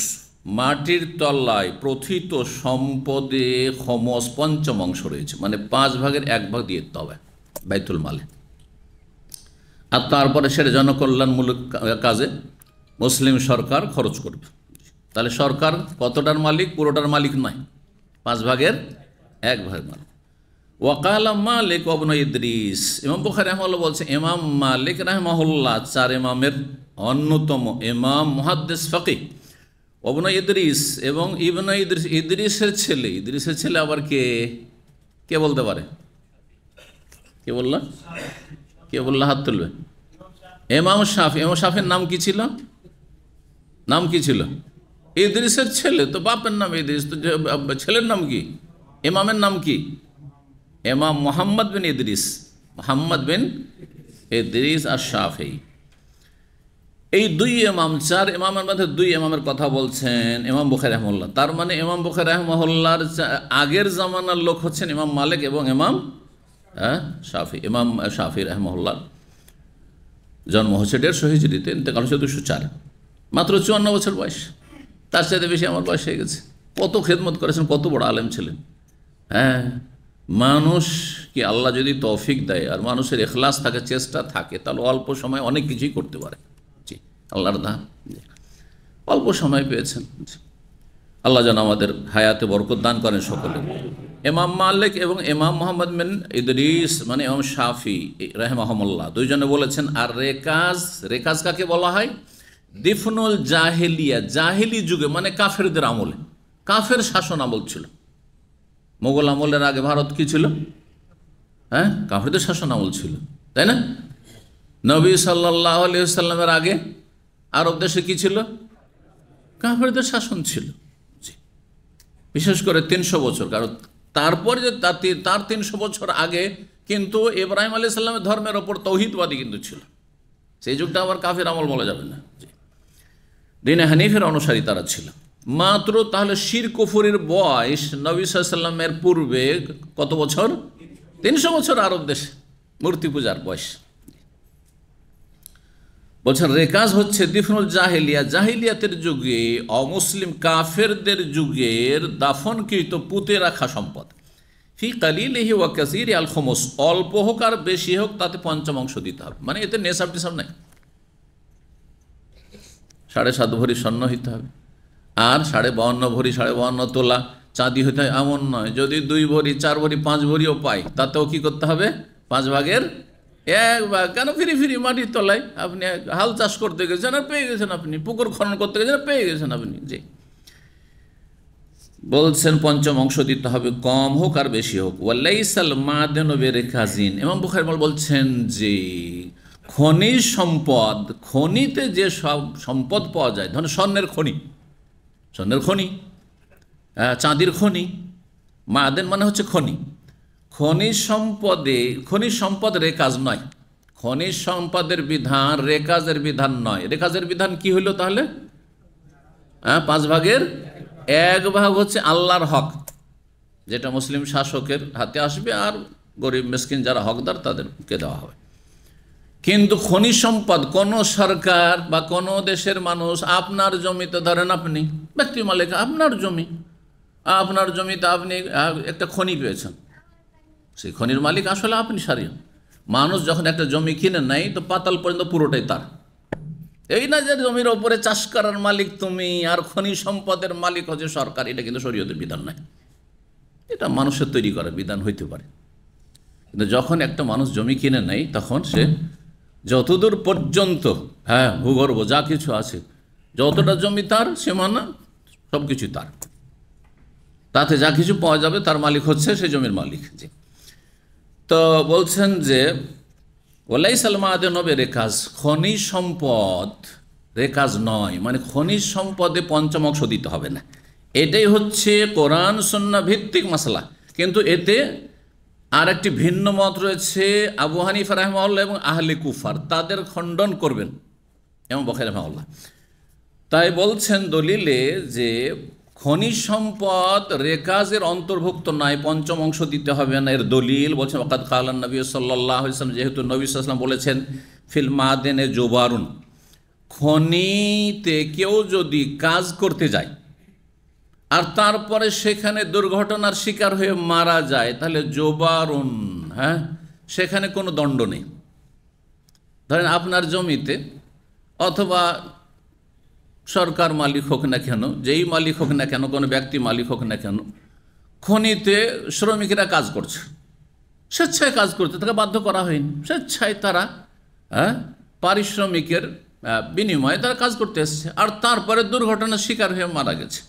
মাটির তলায় প্রথিত সম্পদে খমস পঞ্চম অংশ রয়েছে মানে পাঁচ ভাগের এক ভাগ দিয়ে দিতে হবে বাইতুল মালে আর তারপরে সেটা জনকল্যাণমূলক কাজে মুসলিম সরকার খরচ করবে তাহলে সরকার কতটার মালিক পুরোটার মালিক নয় পাঁচ ভাগের এক ভাগের মালিক ওয়াকালা মালিক অবন ইদ্রিস ইমাম বুখার রহমাল্লা বলছে ইমাম মালিক রাহমাহুল্লাহ চার ইমামের অন্যতম ইমাম মহাদ্দেস ফকিহ অবন ইদ্রিস এবং ইবন ইদ্রিস ইদ্রিসের ছেলে ইদ্রিসের ছেলে আবার কে কে বলতে পারে কে বললা কে বললা হাত তুলবে এমাম শাফ এমাম শাফের নাম কি ছিল নাম কি ছিল ইদ্রিসের ছেলে তো বাপের নাম ইদ্রিস তো ছেলের নাম কি এমামের নাম কি এমাম মোহাম্মদ বিন ইদরিস মোহাম্মদ বিন ইদরিস আর শাহি এই দুই এমাম চার এমামের মধ্যে দুই এমামের কথা বলছেন এমাম বুখে রহমুল্লাহ তার মানে এমাম বুখে রহমহল্লার আগের জামানার লোক হচ্ছেন ইমাম মালিক এবং এমাম হ্যাঁ শাফি ইমাম শাফি রহমহল্লার জন্ম হচ্ছে দেড়শো হিজড়িতে ইন্তেকাল হচ্ছে দুশো চার মাত্র চুয়ান্ন বছর বয়স তার সাথে বেশি আমার বয়স হয়ে গেছে কত খেদমত করেছেন কত বড় আলেম ছিলেন হ্যাঁ মানুষকে আল্লাহ যদি তৌফিক দেয় আর মানুষের এখলাস থাকে চেষ্টা থাকে তাহলে অল্প সময় অনেক কিছুই করতে পারে জি আল্লাহর দান অল্প সময় পেয়েছেন আল্লাহ যেন আমাদের হায়াতে বরকত দান করেন সকলে এমাম মালিক এবং এমাম মোহাম্মদ মিন ইদরিস মানে এমাম শাফি রহমাহমল্লা দুইজনে বলেছেন আর রেকাজ রেকাজ কাকে বলা হয় দিফনুল জাহেলিয়া জাহেলি যুগে মানে কাফেরদের আমলে কাফের শাসন আমল ছিল মোগল আমলের আগে ভারত কি ছিল হ্যাঁ কাফরিদের শাসন আমল ছিল তাই না নবী সাল্লাহ আলিয়াল্লামের আগে আরব দেশে কি ছিল কাফরিদের শাসন ছিল বিশেষ করে তিনশো বছর কারণ তারপরে যে তার তিনশো বছর আগে কিন্তু এব্রাহিম আলি সাল্লামের ধর্মের ওপর তৌহিদবাদী কিন্তু ছিল সেই যুগটা আবার কাফের আমল বলা যাবে না দিনে হানিফের অনুসারী তারা ছিল মাত্র তাহলে শির কফরের বয়স নবী সাল্লামের পূর্বে কত বছর তিনশো বছর আরব দেশে মূর্তি পূজার বয়স বলছেন রেকাজ হচ্ছে দিফনুল জাহিলিয়া জাহিলিয়াতের যুগে অমুসলিম কাফেরদের যুগের দাফনকৃত পুঁতে রাখা সম্পদ ফি কালিলেহি ওয়া আল অল্প হোক আর বেশি হোক তাতে পঞ্চম অংশ দিতে হবে মানে এতে নেশাব টেশাব নাই সাড়ে সাত ভরি স্বর্ণ হইতে হবে আর সাড়ে বাউন্ন ভরি সাড়ে বাউন্ন তোলা চাঁদি হইতে হয় এমন নয় যদি দুই ভরি চার ভরি পাঁচ ভরিও পায় তাতেও কি করতে হবে পাঁচ ভাগের এক ভাগ কেন ফিরি ফিরি মাটির তলায় আপনি হাল চাষ করতে গেছেন আর পেয়ে গেছেন আপনি পুকুর খনন করতে গেছেন পেয়ে গেছেন আপনি যে বলছেন পঞ্চম অংশ দিতে হবে কম হোক আর বেশি হোক ওয়াল্লাইসাল মাদেন বেরেখাজিন এবং বুখারিমাল বলছেন যে খনিজ সম্পদ খনিতে যে সব সম্পদ পাওয়া যায় ধরেন স্বর্ণের খনি স্বর্ণের খনি চাঁদির খনি মায়াদের মানে হচ্ছে খনি খনিজ সম্পদে খনিজ সম্পদ রে কাজ নয় খনিজ সম্পদের বিধান রেকাজের বিধান নয় রেকাজের বিধান কি হইল তাহলে হ্যাঁ পাঁচ ভাগের এক ভাগ হচ্ছে আল্লাহর হক যেটা মুসলিম শাসকের হাতে আসবে আর গরিব মেসকিন যারা হকদার তাদেরকে দেওয়া হবে কিন্তু খনি সম্পদ কোন সরকার বা কোন দেশের মানুষ আপনার জমিতে ধরেন আপনি ব্যক্তি মালিক আপনার জমি আপনার জমিতে আপনি একটা খনি পেয়েছেন সেই খনির মালিক আসলে আপনি সারি মানুষ যখন একটা জমি কিনে নেয় তো পাতাল পর্যন্ত পুরোটাই তার এই না যে জমির ওপরে চাষ করার মালিক তুমি আর খনি সম্পদের মালিক হচ্ছে সরকার এটা কিন্তু শরীয়তের বিধান নাই এটা মানুষের তৈরি করার বিধান হইতে পারে কিন্তু যখন একটা মানুষ জমি কিনে নেয় তখন সে যতদূর পর্যন্ত হ্যাঁ ভূগর্ভ যা কিছু আছে যতটা জমি তার সীমানা সব কিছু তার তাতে যা কিছু পাওয়া যাবে তার মালিক হচ্ছে সেই জমির মালিক যে তো বলছেন যে ওলাই সালমা আদে নবে রেখাজ খনিজ সম্পদ রেখাজ নয় মানে খনিজ সম্পদে পঞ্চম অংশ দিতে হবে না এটাই হচ্ছে কোরআন সন্না ভিত্তিক মশলা কিন্তু এতে আর একটি ভিন্ন মত রয়েছে আবু হানিফ রাহমাউল্লাহ এবং আহলে কুফার তাদের খণ্ডন করবেন এবং বখের রহমাউল্লাহ তাই বলছেন দলিলে যে খনিজ সম্পদ রেকাজের অন্তর্ভুক্ত নয় পঞ্চম অংশ দিতে হবে না এর দলিল বলছেন ওকাদ খাল নবী সাল্লাহ ইসলাম যেহেতু নবী সাল্লাম বলেছেন ফিল মাদেনে জোবারুন খনিতে কেউ যদি কাজ করতে যায় আর তারপরে সেখানে দুর্ঘটনার শিকার হয়ে মারা যায় তাহলে জোবারুন হ্যাঁ সেখানে কোনো দণ্ড নেই ধরেন আপনার জমিতে অথবা সরকার মালিক হোক না কেন যেই মালিক হোক না কেন কোনো ব্যক্তি মালিক হোক না কেন খনিতে শ্রমিকরা কাজ করছে স্বেচ্ছায় কাজ করতে তাকে বাধ্য করা হয়নি স্বেচ্ছায় তারা হ্যাঁ পারিশ্রমিকের বিনিময়ে তারা কাজ করতে এসছে আর তারপরে দুর্ঘটনার শিকার হয়ে মারা গেছে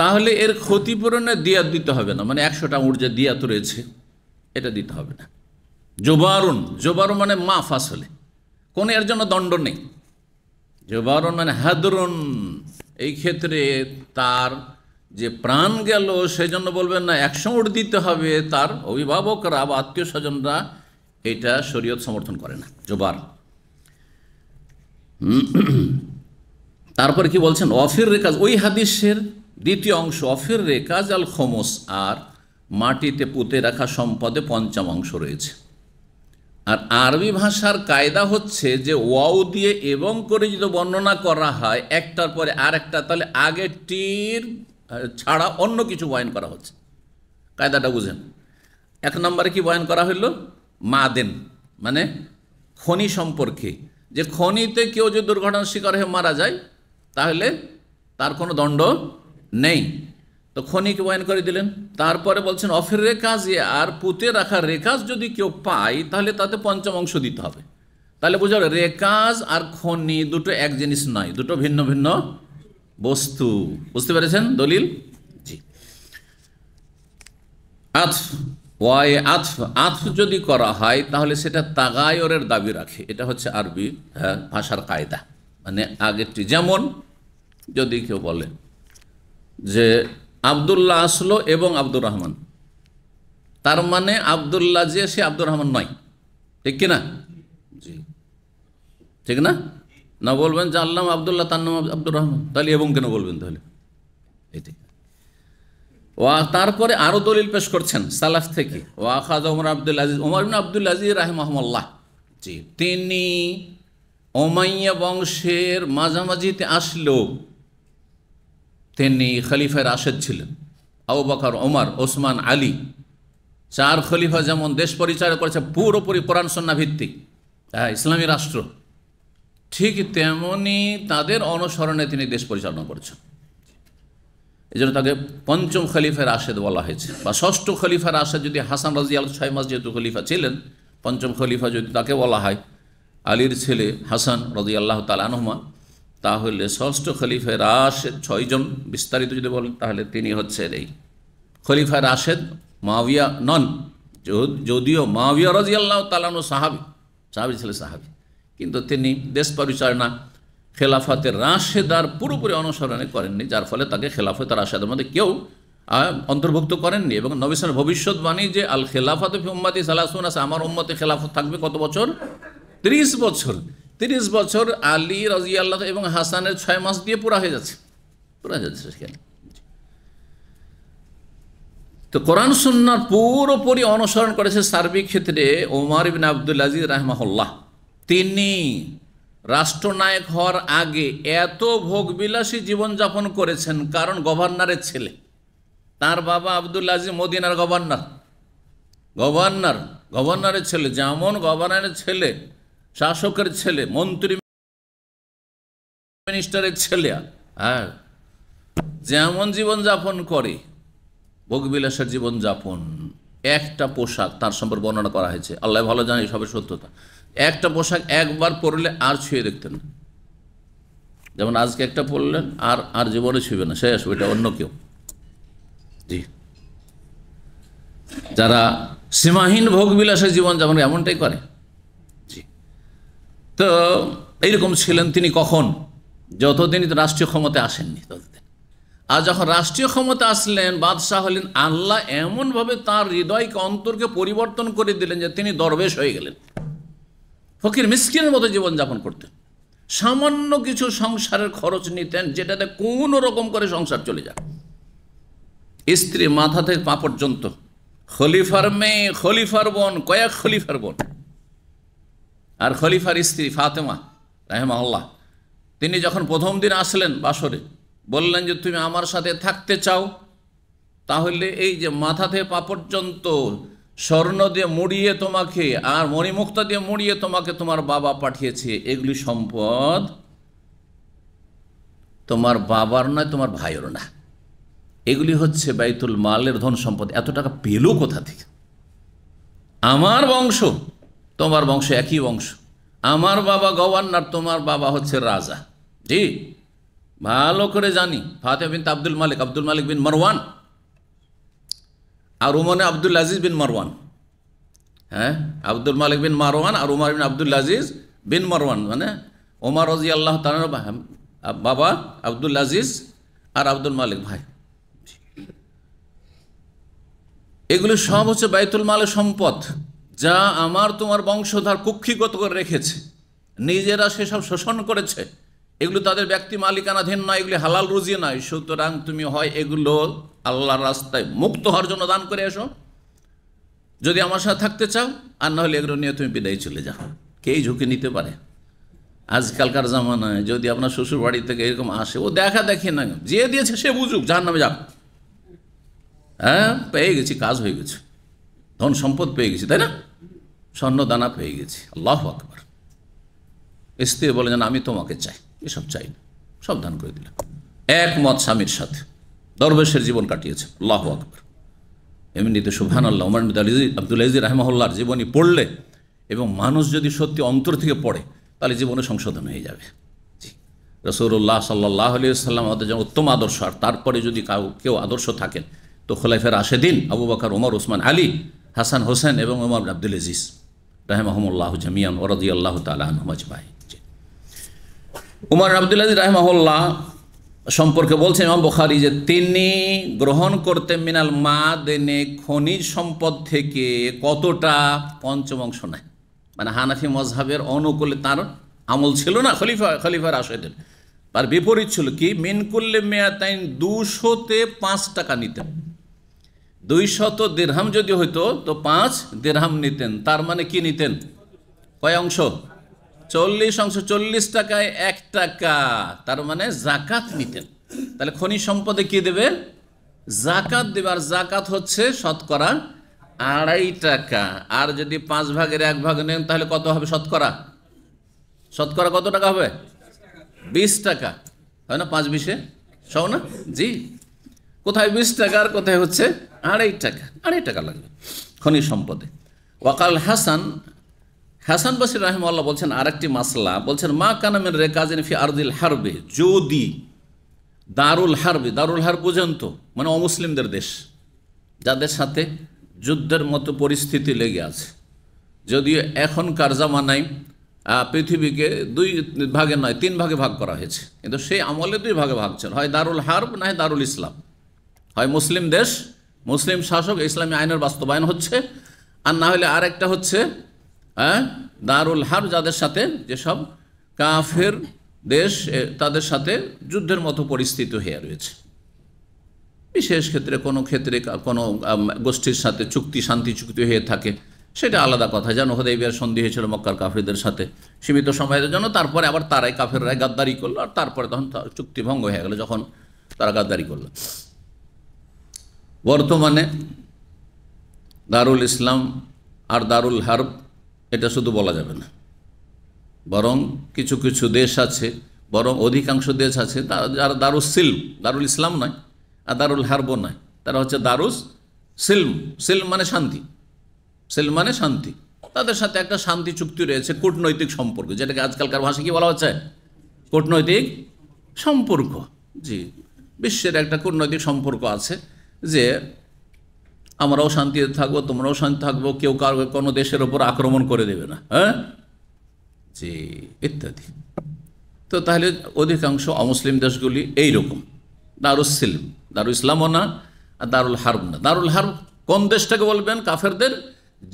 তাহলে এর ক্ষতিপূরণে দিয়া দিতে হবে না মানে একশোটা উঁট দিয়া তো রয়েছে এটা দিতে হবে না জোবারুন জোবারু মানে মাফ আসলে কোনো এর জন্য দণ্ড নেই জোবারুন মানে হাদরুন এই ক্ষেত্রে তার যে প্রাণ গেল সেজন্য বলবেন না একশো উঠ দিতে হবে তার অভিভাবকরা বা আত্মীয় স্বজনরা এটা শরীয়ত সমর্থন করে না জোবার তারপরে কি বলছেন অফির রেখা ওই হাদিসের দ্বিতীয় অংশ অফের রেখা জাল খমস আর মাটিতে পুঁতে রাখা সম্পদে পঞ্চম অংশ রয়েছে আর আরবি ভাষার কায়দা হচ্ছে যে ওয়াও দিয়ে এবং করে যদি বর্ণনা করা হয় একটার পরে আর একটা তাহলে আগেরটির ছাড়া অন্য কিছু বয়ন করা হচ্ছে কায়দাটা বুঝেন এক নম্বরে কি বয়ন করা হইল দেন মানে খনি সম্পর্কে যে খনিতে কেউ যদি দুর্ঘটনার শিকার হয়ে মারা যায় তাহলে তার কোনো দণ্ড নেই তো খনিকে বয়ন করে দিলেন তারপরে বলছেন অফের রেখাজ আর পুঁতে রাখা রেখাজ যদি কেউ পায় তাহলে তাতে পঞ্চম অংশ দিতে হবে তাহলে যাবে রেকাজ আর খনি দুটো এক জিনিস নয় দুটো ভিন্ন ভিন্ন বস্তু বুঝতে পেরেছেন দলিল জি আথ ওয়াই আথ আথ যদি করা হয় তাহলে সেটা তাগায়রের দাবি রাখে এটা হচ্ছে আরবি হ্যাঁ, ভাষার কায়দা মানে আগেরটি যেমন যদি কেউ বলে যে আবদুল্লাহ আসলো এবং আব্দুর রহমান তার মানে আবদুল্লাহ যে সে আব্দুর রহমান নয় ঠিক কিনা জি ঠিক না না বলবেন যে আল্লাহ আবদুল্লাহ তার নাম আব্দুর রহমান তাহলে এবং কেন বলবেন তাহলে ও ওয়া তারপরে আরও দলিল পেশ করছেন সালাফ থেকে ওয়া খাদ ওমর আব্দুল আজিজ ওমর আব্দুল আজিজ রাহেমাহমল্লাহ জি তিনি ওমাইয়া বংশের মাঝামাঝিতে আসলেও তিনি খলিফা রাশেদ ছিলেন আউবাকার ওমর ওসমান আলী চার খলিফা যেমন দেশ পরিচালনা করেছে পুরোপুরি কোরআন সন্না ভিত্তিক হ্যাঁ ইসলামী রাষ্ট্র ঠিক তেমনি তাদের অনুসরণে তিনি দেশ পরিচালনা করেছেন এই জন্য তাকে পঞ্চম খলিফার আশেদ বলা হয়েছে বা ষষ্ঠ খলিফার আশেদ যদি হাসান রাজিয়াল ছয় মাস যেহেতু খলিফা ছিলেন পঞ্চম খলিফা যদি তাকে বলা হয় আলীর ছেলে হাসান রাজিয়াল্লাহ তালা আনহমা তাহলে ষষ্ঠ খলিফা রাশেদ ছয়জন বিস্তারিত যদি বলেন তাহলে তিনি হচ্ছেন এই খলিফা রাশেদ মাওয়া নন যদিও মাওয়া রাজিয়াল্লাহ তালানো সাহাবি সাহাবি ছেলে সাহাবি কিন্তু তিনি দেশ পরিচালনা খেলাফতের রাশেদার পুরোপুরি অনুসরণে করেননি যার ফলে তাকে খেলাফত রাশেদের মধ্যে কেউ অন্তর্ভুক্ত করেননি এবং নবিসের ভবিষ্যৎবাণী যে আল খেলাফত উম্মাতি সালাসুন আছে আমার উম্মতে খেলাফত থাকবে কত বছর ত্রিশ বছর তিরিশ বছর আলী রাজি আল্লাহ এবং হাসানের ছয় মাস দিয়ে পুরা হয়ে যাচ্ছে পুরা যাচ্ছে সেখানে তো কোরআন সুন্নার পুরোপুরি অনুসরণ করেছে সার্বিক ক্ষেত্রে ওমার ইবিন আবদুল আজিজ রাহমাহুল্লাহ তিনি রাষ্ট্রনায়ক হওয়ার আগে এত ভোগবিলাসী জীবনযাপন করেছেন কারণ গভর্নরের ছেলে তার বাবা আবদুল আজিজ মদিনার গভর্নর গভর্নর গভর্নরের ছেলে যেমন গভর্নরের ছেলে শাসকের ছেলে মন্ত্রী মিনিস্টারের ছেলে হ্যাঁ যেমন জীবনযাপন করে ভোগবিলাসের জীবনযাপন একটা পোশাক তার সম্পর্কে বর্ণনা করা হয়েছে আল্লাহ ভালো জানে সবের সত্যতা একটা পোশাক একবার পরলে আর ছুঁয়ে দেখতেন না যেমন আজকে একটা পরলেন আর আর জীবনে ছুঁবে না শেষ ওইটা অন্য কেউ জি যারা সীমাহীন ভোগবিলাসের জীবনযাপন এমনটাই করে তো এইরকম ছিলেন তিনি কখন যতদিন রাষ্ট্রীয় ক্ষমতা আসেননি ততদিন আর যখন রাষ্ট্রীয় ক্ষমতা আসলেন বাদশাহ হলেন আল্লাহ এমনভাবে তার হৃদয়কে অন্তরকে পরিবর্তন করে দিলেন যে তিনি দরবেশ হয়ে গেলেন ফকির মিসকিনের মতো জীবনযাপন করতেন সামান্য কিছু সংসারের খরচ নিতেন যেটাতে কোনো রকম করে সংসার চলে যায় স্ত্রী মাথা থেকে পা পর্যন্ত খলিফার মেয়ে খলিফার বোন কয়েক খলিফার বোন আর খলিফার স্ত্রী ফাতেমা আল্লাহ তিনি যখন প্রথম দিন আসলেন বাসরে বললেন যে তুমি আমার সাথে থাকতে চাও তাহলে এই যে মাথাতে পা পর্যন্ত স্বর্ণ দিয়ে মুড়িয়ে তোমাকে আর মণিমুক্তা দিয়ে মুড়িয়ে তোমাকে তোমার বাবা পাঠিয়েছে এগুলি সম্পদ তোমার বাবার নয় তোমার ভাইয়ের না এগুলি হচ্ছে বাইতুল মালের ধন সম্পদ এত টাকা পেল কোথা থেকে আমার বংশ তোমার বংশ একই বংশ আমার বাবা গভর্নর তোমার বাবা হচ্ছে রাজা জি ভালো করে জানি ফাতে বিন আব্দুল মালিক আব্দুল মালিক বিন মারওয়ান আর উমনে আব্দুল আজিজ বিন মারওয়ান হ্যাঁ আব্দুল মালিক বিন মারওয়ান আর উমার বিন আব্দুল আজিজ বিন মারওয়ান মানে ওমার রাজি আল্লাহ তার বাবা আব্দুল আজিজ আর আব্দুল মালিক ভাই এগুলো সব হচ্ছে বাইতুল মালের সম্পদ যা আমার তোমার বংশধার কুক্ষিগত করে রেখেছে নিজেরা সেসব শোষণ করেছে এগুলো তাদের ব্যক্তি মালিকানাধীন নয় এগুলি হালাল রুজি নয় সুতরাং তুমি হয় এগুলো আল্লাহর রাস্তায় মুক্ত হওয়ার জন্য দান করে এসো যদি আমার সাথে থাকতে চাও আর নাহলে এগুলো নিয়ে তুমি বিদায় চলে যাও কেই ঝুঁকি নিতে পারে আজকালকার জামানায় যদি আপনার শ্বশুর বাড়ি থেকে এরকম আসে ও দেখা দেখে না যে দিয়েছে সে বুঝুক যার নামে যাক হ্যাঁ পেয়ে গেছি কাজ হয়ে গেছে ধন সম্পদ পেয়ে গেছি তাই না স্বর্ণ দানা পেয়ে গেছি আল্লাহ আকবর স্ত্রী বলে যেন আমি তোমাকে চাই এসব চাই না সব দান করে দিলাম একমত স্বামীর সাথে দরবেশের জীবন কাটিয়েছে আল্লাহ আকবর এমনিতে সুভান আল্লাহ উমর আব্দুল আজিজ রহমহল্লার জীবনী পড়লে এবং মানুষ যদি সত্যি অন্তর থেকে পড়ে তাহলে জীবনে সংশোধন হয়ে যাবে রসৌরুল্লাহ সাল্লাহ আলি সাল্লাম আমাদের যেমন উত্তম আদর্শ আর তারপরে যদি কাউ কেউ আদর্শ থাকেন তো খোলাইফের আশেদিন আবু বাকর ওমর ওসমান আলী হাসান হোসেন এবং ওমর আব্দুল আজিজ রাহেমাহমুল্লাহ জামিয়ান ওরদি তালাহমাজবাই উমার আবদুল্লাহ রাহেমাহুল্লাহ সম্পর্কে বলছেন ইমাম বখারি যে তিনি গ্রহণ করতে মিনাল মা দেনে খনিজ সম্পদ থেকে কতটা পঞ্চম অংশ নেয় মানে হানাফি মজহাবের অনুকূলে তার আমল ছিল না খলিফা খলিফার আসেদের তার বিপরীত ছিল কি মিনকুল্লে মেয়াতাইন দুশোতে পাঁচ টাকা নিতেন দুইশত দেড়হাম যদি হইতো তো পাঁচ দেড়হাম নিতেন তার মানে কি নিতেন কয় অংশ চল্লিশ অংশ চল্লিশ টাকায় এক টাকা তার মানে জাকাত নিতেন তাহলে খনি সম্পদে কি দেবে জাকাত দেবে আর জাকাত হচ্ছে শতকরা আড়াই টাকা আর যদি পাঁচ ভাগের এক ভাগ নেন তাহলে কত হবে শতকরা শতকরা কত টাকা হবে বিশ টাকা হয় না পাঁচ বিশে সব না জি কোথায় বিশ টাকা আর কোথায় হচ্ছে আড়াই টাকা আড়াই টাকা লাগবে খনিজ সম্পদে ওয়াকাল হাসান হাসান বাসির রাহিমাল্লাহ বলছেন আরেকটি মাসলা বলছেন মা কানামের কাজিন ফি আরদিল হারবে যদি দারুল হারবে দারুল হার পর্যন্ত মানে অমুসলিমদের দেশ যাদের সাথে যুদ্ধের মতো পরিস্থিতি লেগে আছে যদিও এখনকার জামানায় পৃথিবীকে দুই ভাগে নয় তিন ভাগে ভাগ করা হয়েছে কিন্তু সেই আমলে দুই ভাগে ভাগ ছিল হয় দারুল হার্ব না হয় দারুল ইসলাম হয় মুসলিম দেশ মুসলিম শাসক ইসলামী আইনের বাস্তবায়ন হচ্ছে আর না হলে আরেকটা হচ্ছে হ্যাঁ দারুল হার যাদের সাথে যেসব কাফের দেশ তাদের সাথে যুদ্ধের মতো পরিস্থিতি হয়ে রয়েছে বিশেষ ক্ষেত্রে কোনো ক্ষেত্রে কোনো গোষ্ঠীর সাথে চুক্তি শান্তি চুক্তি হয়ে থাকে সেটা আলাদা কথা যেন হোদাইবিয়ার সন্ধি হয়েছিল মক্কার কাফেরদের সাথে সীমিত সময়ের জন্য তারপরে আবার তারাই কাফেররাই গাদ্দারি করলো আর তারপরে তখন চুক্তি ভঙ্গ হয়ে গেল যখন তারা গাদ্দারি করলো বর্তমানে দারুল ইসলাম আর দারুল হার্ব এটা শুধু বলা যাবে না বরং কিছু কিছু দেশ আছে বরং অধিকাংশ দেশ আছে যারা দারুস সিল্ম দারুল ইসলাম নয় আর দারুল হার্বও নয় তারা হচ্ছে দারুস সিল্ম সিল্ম মানে শান্তি সিল্ম মানে শান্তি তাদের সাথে একটা শান্তি চুক্তি রয়েছে কূটনৈতিক সম্পর্ক যেটাকে আজকালকার ভাষা কি বলা হচ্ছে কূটনৈতিক সম্পর্ক জি বিশ্বের একটা কূটনৈতিক সম্পর্ক আছে যে আমরাও শান্তিতে থাকবো তোমরাও শান্তি থাকবো কেউ কারো কোনো দেশের ওপর আক্রমণ করে দেবে না হ্যাঁ যে ইত্যাদি তো তাহলে অধিকাংশ অমুসলিম দেশগুলি এই রকম দারুস সিলিম দারু ইসলামও না আর দারুল হার্ব না দারুল হার্ব কোন দেশটাকে বলবেন কাফেরদের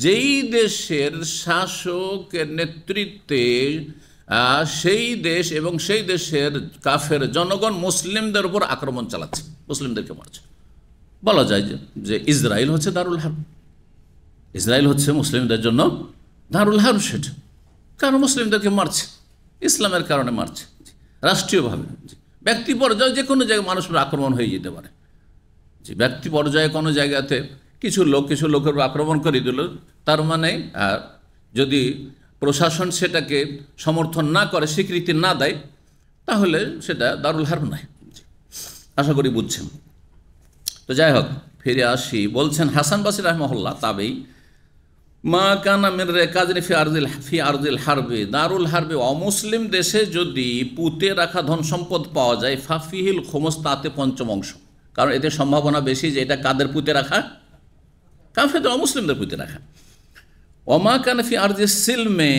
যেই দেশের শাসকের নেতৃত্বে সেই দেশ এবং সেই দেশের কাফের জনগণ মুসলিমদের উপর আক্রমণ চালাচ্ছে মুসলিমদেরকে মারছে বলা যায় যে ইসরায়েল হচ্ছে দারুল হার ইসরায়েল হচ্ছে মুসলিমদের জন্য দারুল হার সেটা কারণ মুসলিমদেরকে মারছে ইসলামের কারণে মারছে রাষ্ট্রীয়ভাবে ব্যক্তি পর্যায়ে যে কোনো জায়গায় মানুষের আক্রমণ হয়ে যেতে পারে যে ব্যক্তি পর্যায়ে কোনো জায়গাতে কিছু লোক কিছু লোকের আক্রমণ করে দিল তার মানে আর যদি প্রশাসন সেটাকে সমর্থন না করে স্বীকৃতি না দেয় তাহলে সেটা দারুল হার নয় আশা করি বুঝছেন তো যাই হোক ফিরে আসি বলছেন হাসান বাসির রহমহল্লা তাবেই মা কানা মির রেকাজিন ফি আরজিল ফি আরজিল হারবে দারুল হারবে অমুসলিম দেশে যদি পুঁতে রাখা ধন সম্পদ পাওয়া যায় ফাফিহিল খোমস তাতে পঞ্চম অংশ কারণ এতে সম্ভাবনা বেশি যে এটা কাদের পুঁতে রাখা কাফেদের অমুসলিমদের পুঁতে রাখা অমা কানফি আর যে সিলমে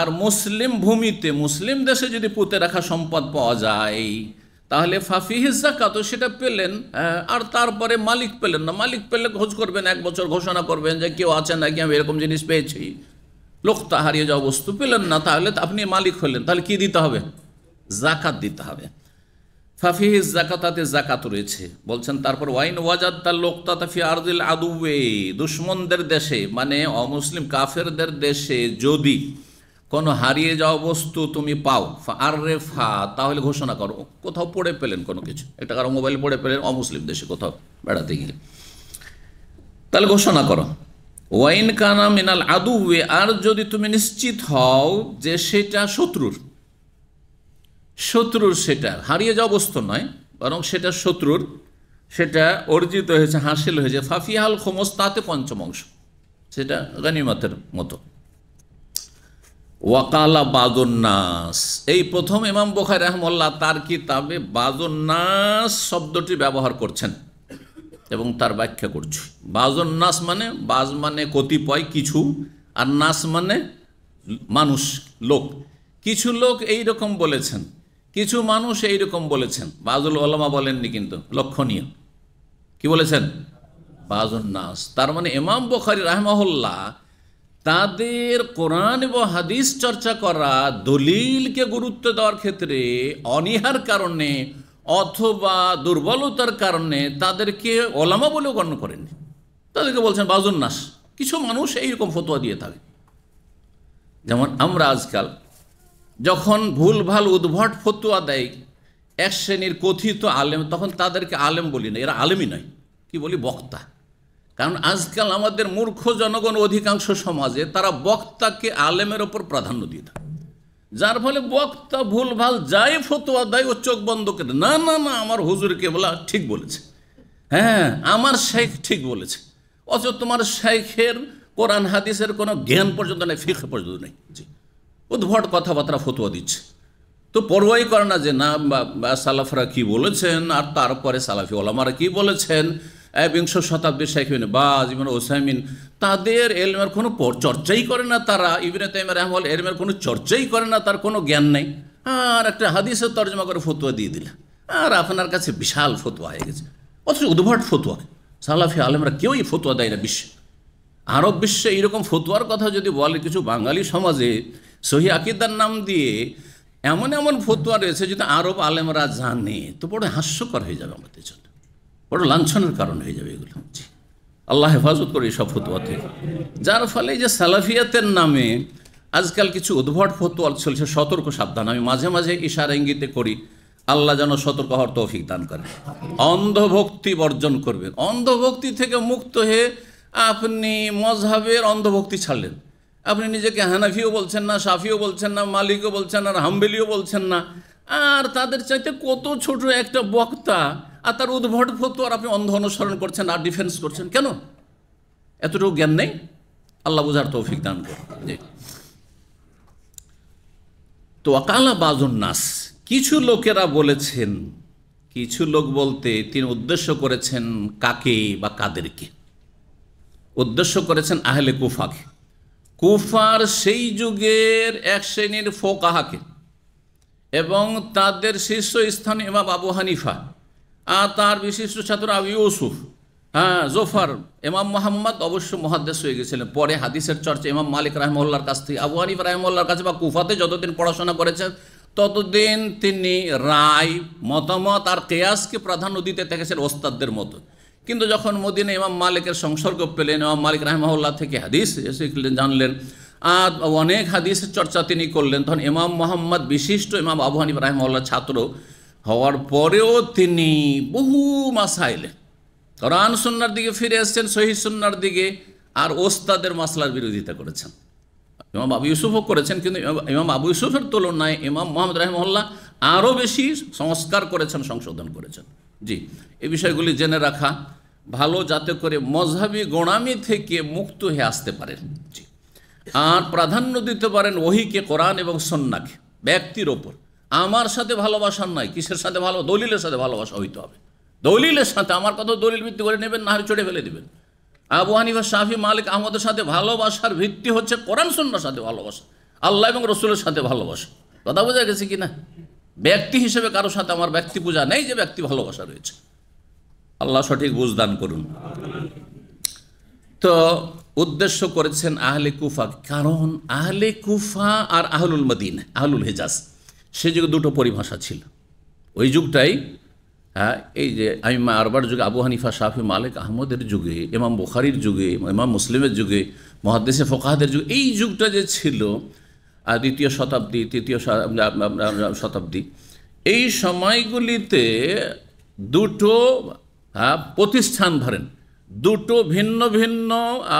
আর মুসলিম ভূমিতে মুসলিম দেশে যদি পুঁতে রাখা সম্পদ পাওয়া যায় তাহলে ফাফিহিজ কাত সেটা পেলেন আর তারপরে মালিক পেলেন না মালিক পেলে খোঁজ করবেন এক বছর ঘোষণা করবেন যে কেউ আছে নাকি আমি এরকম জিনিস পেয়েছি লোক তা হারিয়ে যাওয়া বস্তু পেলেন না তাহলে আপনি মালিক হলেন তাহলে কি দিতে হবে জাকাত দিতে হবে ফাফিহিজ জাকাতাতে জাকাত রয়েছে বলছেন তারপর ওয়াইন ওয়াজাদ তার লোকতা তাফি আরদুল আদুবে দুশ্মনদের দেশে মানে অমুসলিম কাফেরদের দেশে যদি কোনো হারিয়ে যাওয়া বস্তু তুমি পাও আর রে ফা তাহলে ঘোষণা করো কোথাও পড়ে পেলেন কোনো কিছু একটা কারো মোবাইল পড়ে পেলেন অমুসলিম দেশে কোথাও বেড়াতে গিয়ে তাহলে ঘোষণা করো ওয়াইন কানা মিনাল আদু আর যদি তুমি নিশ্চিত হও যে সেটা শত্রুর শত্রুর সেটা হারিয়ে যাওয়া বস্তু নয় বরং সেটা শত্রুর সেটা অর্জিত হয়েছে হাসিল হয়েছে ফাফিয়াল খোমস তাতে পঞ্চম অংশ সেটা গানিমাতের মতো ওয়াকালা বাজন্নাস এই প্রথম ইমাম বোখাই রহমল্লা তার কিতাবে নাস শব্দটি ব্যবহার করছেন এবং তার ব্যাখ্যা করছি বাজন্নাস মানে বাজ মানে কতিপয় কিছু আর নাস মানে মানুষ লোক কিছু লোক এই রকম বলেছেন কিছু মানুষ এই রকম বলেছেন বাজুল ওলামা বলেননি কিন্তু লক্ষণীয় কি বলেছেন নাস তার মানে ইমাম বখারি রাহমাহুল্লাহ তাদের কোরআন এবং হাদিস চর্চা করা দলিলকে গুরুত্ব দেওয়ার ক্ষেত্রে অনীহার কারণে অথবা দুর্বলতার কারণে তাদেরকে ওলামা বলেও গণ্য করেননি তাদেরকে বলছেন নাস কিছু মানুষ এইরকম ফতোয়া দিয়ে থাকে যেমন আমরা আজকাল যখন ভুলভাল উদ্ভট ফতুয়া দেয় এক শ্রেণীর কথিত আলেম তখন তাদেরকে আলেম বলি না এরা আলেমই নয় কি বলি বক্তা কারণ আজকাল আমাদের মূর্খ জনগণ অধিকাংশ সমাজে তারা বক্তাকে আলেমের ওপর প্রাধান্য দিয়ে থাকে যার ফলে বক্তা ভুলভাল যাই ফতোয়া দেয় ও চোখ বন্ধ করে না না না আমার হুজুর কেবলা ঠিক বলেছে হ্যাঁ আমার শেখ ঠিক বলেছে অথচ তোমার শেখের কোরআন হাদিসের কোনো জ্ঞান পর্যন্ত নেই ফিখ পর্যন্ত নেই জি উদ্ভট কথাবার্তা ফতোয়া দিচ্ছে তো পরোয়াই করে না যে না সালাফরা কি বলেছেন আর তারপরে সালাফি ওলামারা কি বলেছেন বিংশ শতাব্দীর শাইখবিন বাজ ইবন ওসাইমিন তাদের এলমের কোনো চর্চাই করে না তারা ইবনে তাইম রহমল এলমের কোনো চর্চাই করে না তার কোনো জ্ঞান নেই আর একটা হাদিসের তর্জমা করে ফতুয়া দিয়ে দিলে আর আপনার কাছে বিশাল ফতুয়া হয়ে গেছে অথচ উদ্ভট ফতুয়া সালাফি আলমরা কেউই ফতুয়া দেয় না বিশ্বে আরব বিশ্বে এরকম ফতুয়ার কথা যদি বলে কিছু বাঙালি সমাজে সহি আকিদার নাম দিয়ে এমন এমন ফতুয়া রয়েছে যদি আরব আলেমরা জানে তো বড় হাস্যকর হয়ে যাবে আমাদের জন্য লাঞ্ছনের কারণ হয়ে যাবে এগুলো আল্লাহ হেফাজত করে এইসব ফতোয়া থেকে যার ফলে যে সালাফিয়াতের নামে আজকাল কিছু উদ্ভট ফতোয়া চলছে সতর্ক সাবধান আমি মাঝে মাঝে ইশার ইঙ্গিতে করি আল্লাহ যেন সতর্ক হওয়ার তৌফিক দান করে অন্ধভক্তি বর্জন করবেন অন্ধভক্তি থেকে মুক্ত হয়ে আপনি মজহাবের অন্ধভক্তি ছাড়লেন আপনি নিজেকে হানাফিও বলছেন না সাফিও বলছেন না মালিকও বলছেন না হাম্বেলিও বলছেন না আর তাদের চাইতে কত ছোট একটা বক্তা আর তার উদ্ভট আর আপনি অন্ধ অনুসরণ করছেন আর ডিফেন্স করছেন কেন এতটুকু জ্ঞান নেই আল্লাহ বুঝার তৌফিক দান করে তো আকালা নাস কিছু লোকেরা বলেছেন কিছু লোক বলতে তিনি উদ্দেশ্য করেছেন কাকে বা কাদেরকে উদ্দেশ্য করেছেন আহলে কুফাকে কুফার সেই যুগের এক শ্রেণীর ফোকাহাকে এবং তাদের শীর্ষস্থানীয় ইমাম আবু হানিফা আর তার বিশিষ্ট ছাত্র আবু ইউসুফ হ্যাঁ জোফার এমাম মোহাম্মদ অবশ্য মহাদ্দেশ হয়ে গেছিলেন পরে হাদিসের চর্চা ইমাম মালিক রাহমল্লার কাছ থেকে আবু হানিফ রাহমল্লার কাছে বা কুফাতে যতদিন পড়াশোনা করেছেন ততদিন তিনি রায় মতামত আর কেয়াসকে প্রাধান্য দিতে থেকেছেন ওস্তাদদের মতো কিন্তু যখন মোদিন ইমাম মালিকের সংসর্গ পেলেন ইমাম মালিক রাহমাউল্লাহ থেকে হাদিস শিখলেন জানলেন আর অনেক হাদিসের চর্চা তিনি করলেন তখন ইমাম মোহাম্মদ বিশিষ্ট ইমাম আবু হানিফ রাহমাউল্লাহ ছাত্র হওয়ার পরেও তিনি বহু মাস আইলেন কোরআন সুন্নার দিকে ফিরে এসছেন সহি সুন্নার দিকে আর ওস্তাদের মাসলার বিরোধিতা করেছেন ইমাম আবু ইউসুফও করেছেন কিন্তু ইমাম আবু ইউসুফের তুলনায় ইমাম মোহাম্মদ রাহিমহল্লা আরও বেশি সংস্কার করেছেন সংশোধন করেছেন জি এই বিষয়গুলি জেনে রাখা ভালো যাতে করে মজহাবি গোড়ামি থেকে মুক্ত হয়ে আসতে পারেন জি আর প্রাধান্য দিতে পারেন ওহিকে কোরআন এবং সন্নাকে ব্যক্তির ওপর আমার সাথে ভালোবাসার নয় কিসের সাথে ভালো দলিলের সাথে ভালোবাসা হইতে হবে দলিলের সাথে আমার কথা দলিল ভিত্তি করে নেবেন না চড়ে ফেলে দেবেন আবু হানিফা শাহি মালিক আহমদের সাথে ভালোবাসার ভিত্তি হচ্ছে কোরআন সন্ন্যার সাথে ভালোবাসা আল্লাহ এবং রসুলের সাথে ভালোবাসা কথা বোঝা গেছে কি না ব্যক্তি হিসেবে কারোর সাথে আমার ব্যক্তি পূজা নেই যে ব্যক্তি ভালোবাসা রয়েছে আল্লাহ সঠিক বুঝদান করুন তো উদ্দেশ্য করেছেন আহলে কুফা কারণ আহলে কুফা আর আহলুল মদিন আহলুল হেজাজ সে যুগে দুটো পরিভাষা ছিল ওই যুগটাই হ্যাঁ এই যে আমি আরবার যুগে আবু হানিফা শাহি মালিক আহমদের যুগে এমাম বুখারির যুগে এমাম মুসলিমের যুগে মহাদ্দেশে ফোকাহাদের যুগে এই যুগটা যে ছিল দ্বিতীয় শতাব্দী তৃতীয় শতাব্দী এই সময়গুলিতে দুটো হ্যাঁ, প্রতিষ্ঠান ধরেন দুটো ভিন্ন ভিন্ন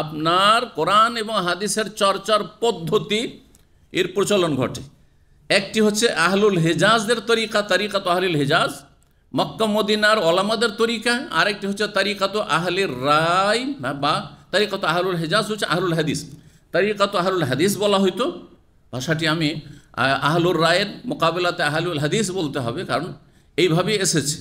আপনার কোরআন এবং হাদিসের চর্চার পদ্ধতি এর প্রচলন ঘটে একটি হচ্ছে আহলুল হেজাজদের তরিকা তারিকা তো আহলিল হেজাজ মক্কা মদিনার ওলামাদের তরিকা আরেকটি হচ্ছে তারিকাত আহলির রায় হ্যাঁ, বা তারিকাত আহলুল হেজাজ হচ্ছে আহলুল হাদিস তো আহলুল হাদিস বলা হইতো ভাষাটি আমি আহলুর রায়ের মোকাবেলাতে আহলুল হাদিস বলতে হবে কারণ এইভাবেই এসেছে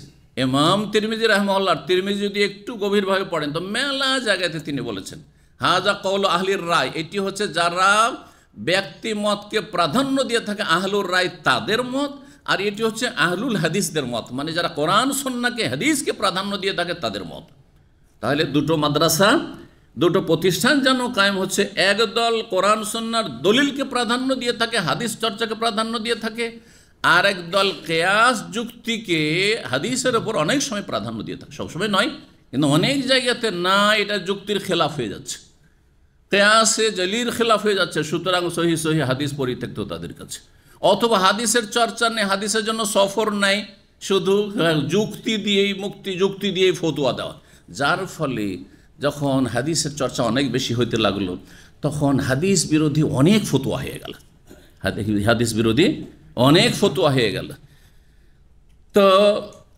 এমাম তিরমিজি রহমাল্লাহ তিরমিজি যদি একটু গভীরভাবে পড়েন তো মেলা জায়গাতে তিনি বলেছেন হাজা কৌল আহলির রায় এটি হচ্ছে যারা ব্যক্তি মতকে প্রাধান্য দিয়ে থাকে আহলুর রায় তাদের মত আর এটি হচ্ছে আহলুল হাদিসদের মত মানে যারা কোরআন সন্নাকে হাদিসকে প্রাধান্য দিয়ে থাকে তাদের মত তাহলে দুটো মাদ্রাসা দুটো প্রতিষ্ঠান যেন কায়েম হচ্ছে একদল কোরআন সন্ন্যার দলিলকে প্রাধান্য দিয়ে থাকে হাদিস চর্চাকে প্রাধান্য দিয়ে থাকে আর একদল কেয়াস যুক্তিকে হাদিসের ওপর অনেক সময় প্রাধান্য দিয়ে থাকে সবসময় নয় কিন্তু অনেক জায়গাতে না এটা যুক্তির খেলাফ হয়ে যাচ্ছে কেয়াসে জলির খেলাফ হয়ে যাচ্ছে সুতরাং সহি সহি হাদিস পরিত্যক্ত তাদের কাছে অথবা হাদিসের চর্চা নেই হাদিসের জন্য সফর নাই শুধু যুক্তি দিয়েই মুক্তি যুক্তি দিয়েই ফতুয়া দেওয়া যার ফলে যখন হাদিসের চর্চা অনেক বেশি হইতে লাগলো তখন হাদিস বিরোধী অনেক ফতুয়া হয়ে গেল হাদিস বিরোধী অনেক ফতুয়া হয়ে গেল তো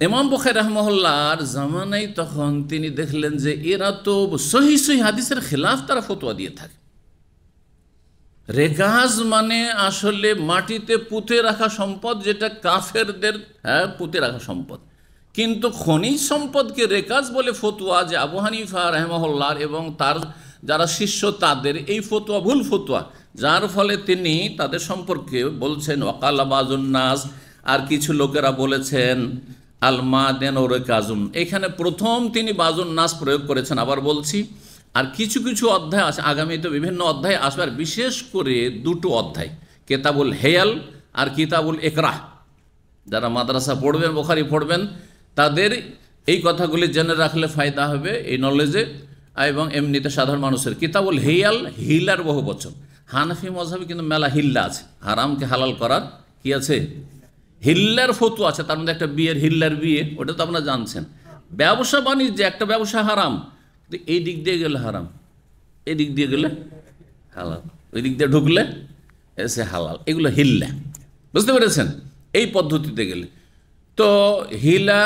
এমাম বখে রহমহল্লার জামানাই তখন তিনি দেখলেন যে এরা তো সহি সহি হাদিসের খেলাফ তারা ফতোয়া দিয়ে থাকে রেকাজ মানে আসলে মাটিতে পুঁতে রাখা সম্পদ যেটা কাফেরদের হ্যাঁ পুঁতে রাখা সম্পদ কিন্তু খনিজ সম্পদকে রেকাজ বলে ফতুয়া যে আবু হানিফা রহমহল্লার এবং তার যারা শিষ্য তাদের এই ফতুয়া ভুল ফতুয়া যার ফলে তিনি তাদের সম্পর্কে বলছেন নাজ আর কিছু লোকেরা বলেছেন আল মা দেন ওর কাজুম এখানে প্রথম তিনি বাজুন নাস প্রয়োগ করেছেন আবার বলছি আর কিছু কিছু অধ্যায় আছে আগামীতে বিভিন্ন অধ্যায় আসবার বিশেষ করে দুটো অধ্যায় কেতাবুল হেয়াল আর কিতাবুল একরাহ যারা মাদ্রাসা পড়বেন বোখারি পড়বেন তাদের এই কথাগুলি জেনে রাখলে ফায়দা হবে এই নলেজে এবং এমনিতে সাধারণ মানুষের কিতাবুল হেয়াল হিলার বহু বচন হানফি মজাবে কিন্তু মেলা হিল্লা আছে হারামকে হালাল করার কি আছে হিল্লার ফতু আছে তার মধ্যে একটা বিয়ের হিল্লার বিয়ে ওটা তো আপনারা জানছেন ব্যবসা বাণিজ্য একটা ব্যবসা হারাম কিন্তু এই দিক দিয়ে গেলে হারাম এই দিক দিয়ে গেলে হালাল ওই দিক দিয়ে ঢুকলে এসে হালাল এগুলো হিল্লা বুঝতে পেরেছেন এই পদ্ধতিতে গেলে তো হিলা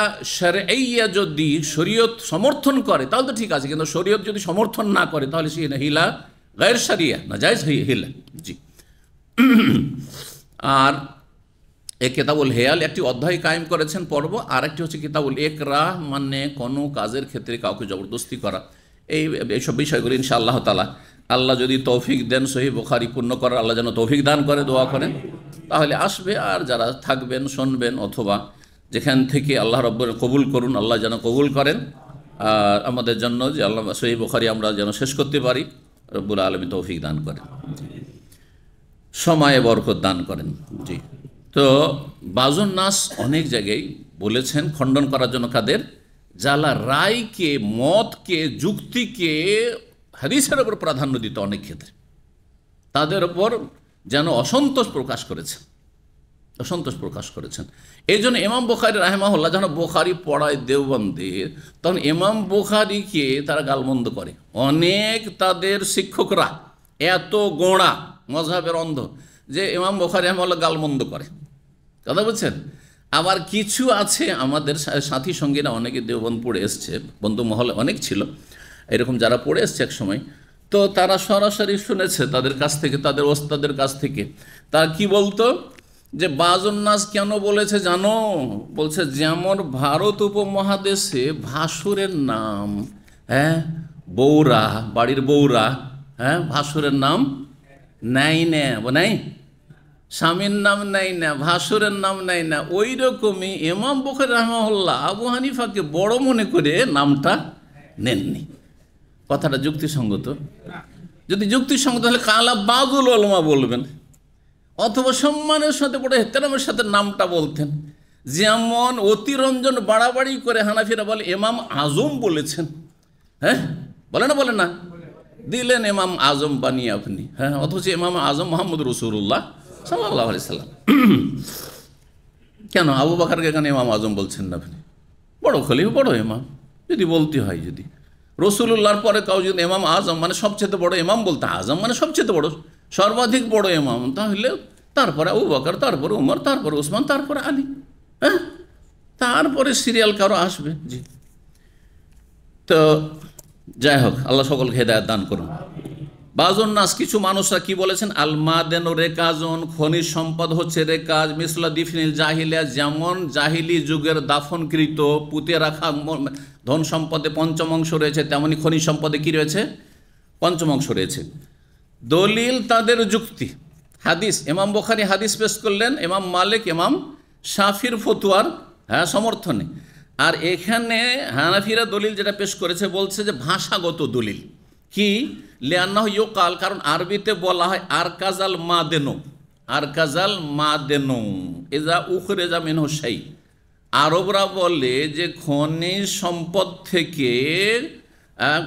ইয়া যদি শরীয়ত সমর্থন করে তাহলে তো ঠিক আছে কিন্তু শরীয়ত যদি সমর্থন না করে তাহলে সে হিলা গায়ের সারিয়া না জায়জ হিলা জি আর এ কেতাবুল হেয়াল একটি অধ্যায় কায়েম করেছেন পর্ব আর একটি হচ্ছে এক একরা মানে কোনো কাজের ক্ষেত্রে কাউকে জবরদস্তি করা এই এইসব বিষয়গুলি ইনশা আল্লাহ তালা আল্লাহ যদি তৌফিক দেন সহি বোখারি পূর্ণ করার আল্লাহ যেন তৌফিক দান করে দোয়া করেন তাহলে আসবে আর যারা থাকবেন শুনবেন অথবা যেখান থেকে আল্লাহ রব কবুল করুন আল্লাহ যেন কবুল করেন আর আমাদের জন্য যে আল্লাহ সহি বোখারি আমরা যেন শেষ করতে পারি রব্বুল আলমী তৌফিক দান করেন সময়ে বরকত দান করেন জি তো বাজুন নাস অনেক জায়গায় বলেছেন খণ্ডন করার জন্য কাদের জালা রায়কে মতকে যুক্তিকে হাদিসের ওপর প্রাধান্য দিত অনেক ক্ষেত্রে তাদের ওপর যেন অসন্তোষ প্রকাশ করেছে অসন্তোষ প্রকাশ করেছেন এই জন্য এমাম বোখারি রাহেমাহুল্লাহ যেন বোখারি পড়ায় দেওবন্দির তখন এমাম বোখারিকে তারা গালমন্দ করে অনেক তাদের শিক্ষকরা এত গোড়া মজাহের অন্ধ যে এমাম বোখারি রহমাল্লাহ গালমন্দ করে কথা বলছেন আবার কিছু আছে আমাদের সাথী সঙ্গীরা অনেকে দেওবন পড়ে এসছে বন্ধু মহলে অনেক ছিল এরকম যারা পড়ে এসছে এক সময় তো তারা সরাসরি শুনেছে তাদের কাছ থেকে তাদের ওস্তাদের কাছ থেকে তারা কি বলতো যে বাজন্নাস কেন বলেছে জানো বলছে যেমন ভারত উপমহাদেশে ভাসুরের নাম হ্যাঁ বৌরা বাড়ির বৌরা হ্যাঁ ভাসুরের নাম নেয় নেয় স্বামীর নাম নেয় না ভাসুরের নাম নেয় না ওই রকমই এমাম বখের রহমাউল্লাহ আবু হানিফাকে বড় মনে করে নামটা নেননি কথাটা যুক্তিসঙ্গত যদি যুক্তিসঙ্গত তাহলে কালা বাদুল আলমা বলবেন অথবা সম্মানের সাথে বড় হেতারামের সাথে নামটা বলতেন যেমন অতিরঞ্জন বাড়াবাড়ি করে হানাফিরা বলে এমাম আজম বলেছেন হ্যাঁ বলে না বলে না দিলেন এমাম আজম বানিয়ে আপনি হ্যাঁ অথচ এমাম আজম মোহাম্মদ রসুল্লাহ সাল্লাহ আলি সাল্লাম কেন আবু বাকারকে এখানে ইমাম আজম বলছেন না আপনি বড় খলিফ বড় ইমাম যদি বলতে হয় যদি রসুল্লাহর পরে কাউ যদি এমাম আজম মানে সবচেয়ে বড় ইমাম বলতে আজম মানে সবচেয়ে বড় সর্বাধিক বড় ইমাম তাহলে তারপরে আবু বাকর তারপরে উমর তারপরে উসমান তারপরে আলী হ্যাঁ তারপরে সিরিয়াল কারো আসবে জি তো যাই হোক আল্লাহ সকলকে হেদায়ত দান করুন বাজন নাস কিছু মানুষরা কি বলেছেন আলমাদেন রেকাজন খনিজ সম্পদ হচ্ছে রেকাজ মিসলা দিফিনিল জাহিলিয়া যেমন জাহিলি যুগের দাফনকৃত পুঁতে রাখা ধন সম্পদে পঞ্চম অংশ রয়েছে তেমনই খনিজ সম্পদে কি রয়েছে পঞ্চম অংশ রয়েছে দলিল তাদের যুক্তি হাদিস এমাম বোখারি হাদিস পেশ করলেন এমাম মালিক এমাম শাফির ফতুয়ার হ্যাঁ সমর্থনে আর এখানে হানাফিরা দলিল যেটা পেশ করেছে বলছে যে ভাষাগত দলিল কি লেয়ান্নাহ ইয়োকাল কারণ আরবিতে বলা হয় আরকাজাল মা দেনো আরকাজাল মা দেনো এজা উখরে মেন হোসাই আরবরা বলে যে খনি সম্পদ থেকে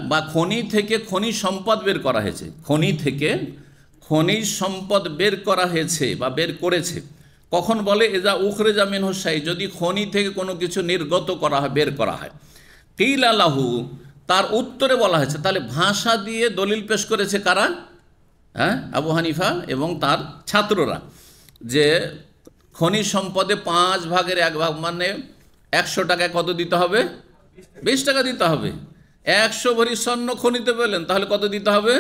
বা খনি থেকে খনি সম্পদ বের করা হয়েছে খনি থেকে খনি সম্পদ বের করা হয়েছে বা বের করেছে কখন বলে এজা উখরে মেন হোসাই যদি খনি থেকে কোনো কিছু নির্গত করা হয় বের করা হয় কিল লাহু তার উত্তরে বলা হয়েছে তাহলে ভাষা দিয়ে দলিল পেশ করেছে কারা হ্যাঁ আবু হানিফা এবং তার ছাত্ররা যে খনি সম্পদে পাঁচ ভাগের এক ভাগ মানে একশো টাকায় কত দিতে হবে বিশ টাকা দিতে হবে একশো ভরি স্বর্ণ খনিতে পেলেন তাহলে কত দিতে হবে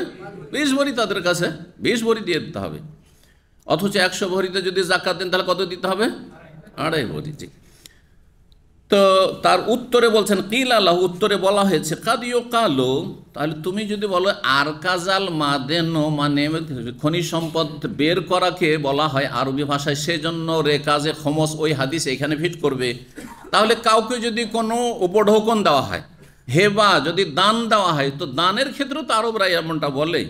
বিশ ভরি তাদের কাছে বিশ ভরি দিয়ে দিতে হবে অথচ একশো ভরিতে যদি জাকাত দেন তাহলে কত দিতে হবে আড়াই ভরি ঠিক তো তার উত্তরে বলছেন কিল আল্লাহ উত্তরে বলা হয়েছে কাদিও কালো তাহলে তুমি যদি বলো আর কাজাল মাদেন মানে খনি সম্পদ বের করাকে বলা হয় আরবি ভাষায় সেজন্য রে কাজে খমস ওই হাদিস এখানে ফিট করবে তাহলে কাউকে যদি কোনো উপঢৌকন দেওয়া হয় হেবা যদি দান দেওয়া হয় তো দানের ক্ষেত্রেও তো আরবরা এমনটা বলে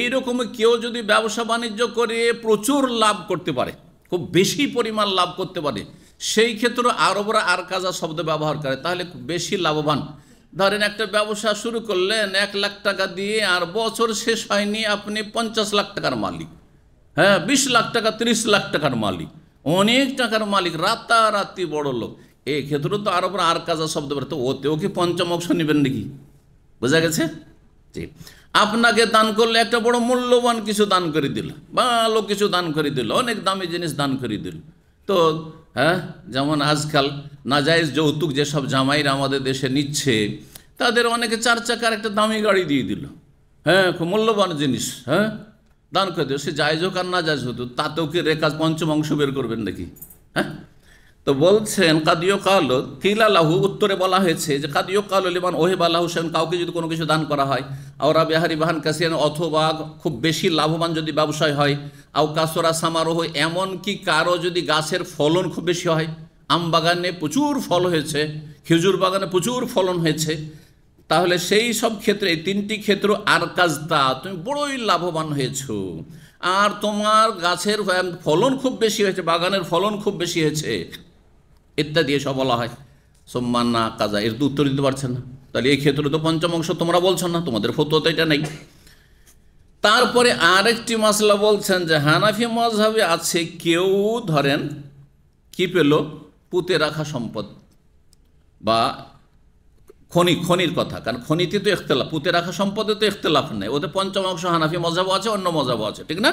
এইরকম কেউ যদি ব্যবসা বাণিজ্য করে প্রচুর লাভ করতে পারে খুব বেশি পরিমাণ লাভ করতে পারে সেই ক্ষেত্রে আরবরা আর কাজা শব্দ ব্যবহার করে তাহলে বেশি লাভবান ধরেন একটা ব্যবসা শুরু করলেন এক লাখ টাকা দিয়ে আর বছর শেষ হয়নি আপনি পঞ্চাশ লাখ টাকার মালিক হ্যাঁ বিশ লাখ টাকা ৩০ লাখ টাকার মালিক অনেক টাকার মালিক রাতারাতি বড় লোক এই ক্ষেত্রে তো আরবরা আর কাজা শব্দ ব্যবহার তো ওতেও কি পঞ্চম অংশ নেবেন নাকি বোঝা গেছে জি আপনাকে দান করলে একটা বড় মূল্যবান কিছু দান করে দিল ভালো কিছু দান করে দিল অনেক দামি জিনিস দান করে দিল তো হ্যাঁ যেমন আজকাল নাজায়জ যৌতুক যেসব জামাইরা আমাদের দেশে নিচ্ছে তাদের অনেকে চার চাকার একটা দামি গাড়ি দিয়ে দিল হ্যাঁ খুব মূল্যবান জিনিস হ্যাঁ দান করে দিল সে যাইজ হোক আর না যাইজ হতো তাতেও কি রেখা পঞ্চম অংশ বের করবেন নাকি হ্যাঁ তো বলছেন কাদিও কাল কিলা লাহু উত্তরে বলা হয়েছে যে কাদিও কাল ইমান ওহেব আল্লাহ হোসেন কাউকে যদি কোনো কিছু দান করা হয় আওরা বিহারি বাহান কাসিয়ান অথবা খুব বেশি লাভবান যদি ব্যবসায় হয় আও কাসরা সামারোহ এমনকি কারো যদি গাছের ফলন খুব বেশি হয় আম বাগানে প্রচুর ফল হয়েছে খেজুর বাগানে প্রচুর ফলন হয়েছে তাহলে সেই সব ক্ষেত্রে এই তিনটি ক্ষেত্র আর কাজটা তুমি বড়ই লাভবান হয়েছো আর তোমার গাছের ফলন খুব বেশি হয়েছে বাগানের ফলন খুব বেশি হয়েছে ইত্যাদি এসব বলা হয় সোম্মান না কাজা এর তো উত্তর দিতে পারছেন না তাহলে এই ক্ষেত্রে তো পঞ্চম অংশ তোমরা বলছো না তোমাদের তো এটা নেই তারপরে আরেকটি মাসলা বলছেন যে হানাফি মজাবে আছে কেউ ধরেন কি পেল পুঁতে রাখা সম্পদ বা খনি খনির কথা কারণ খনিতে তো এখতলাফ পুঁতে রাখা সম্পদে তো এখতলাফ নেই ওদের পঞ্চম অংশ হানাফি মজাবও আছে অন্য মজাবও আছে ঠিক না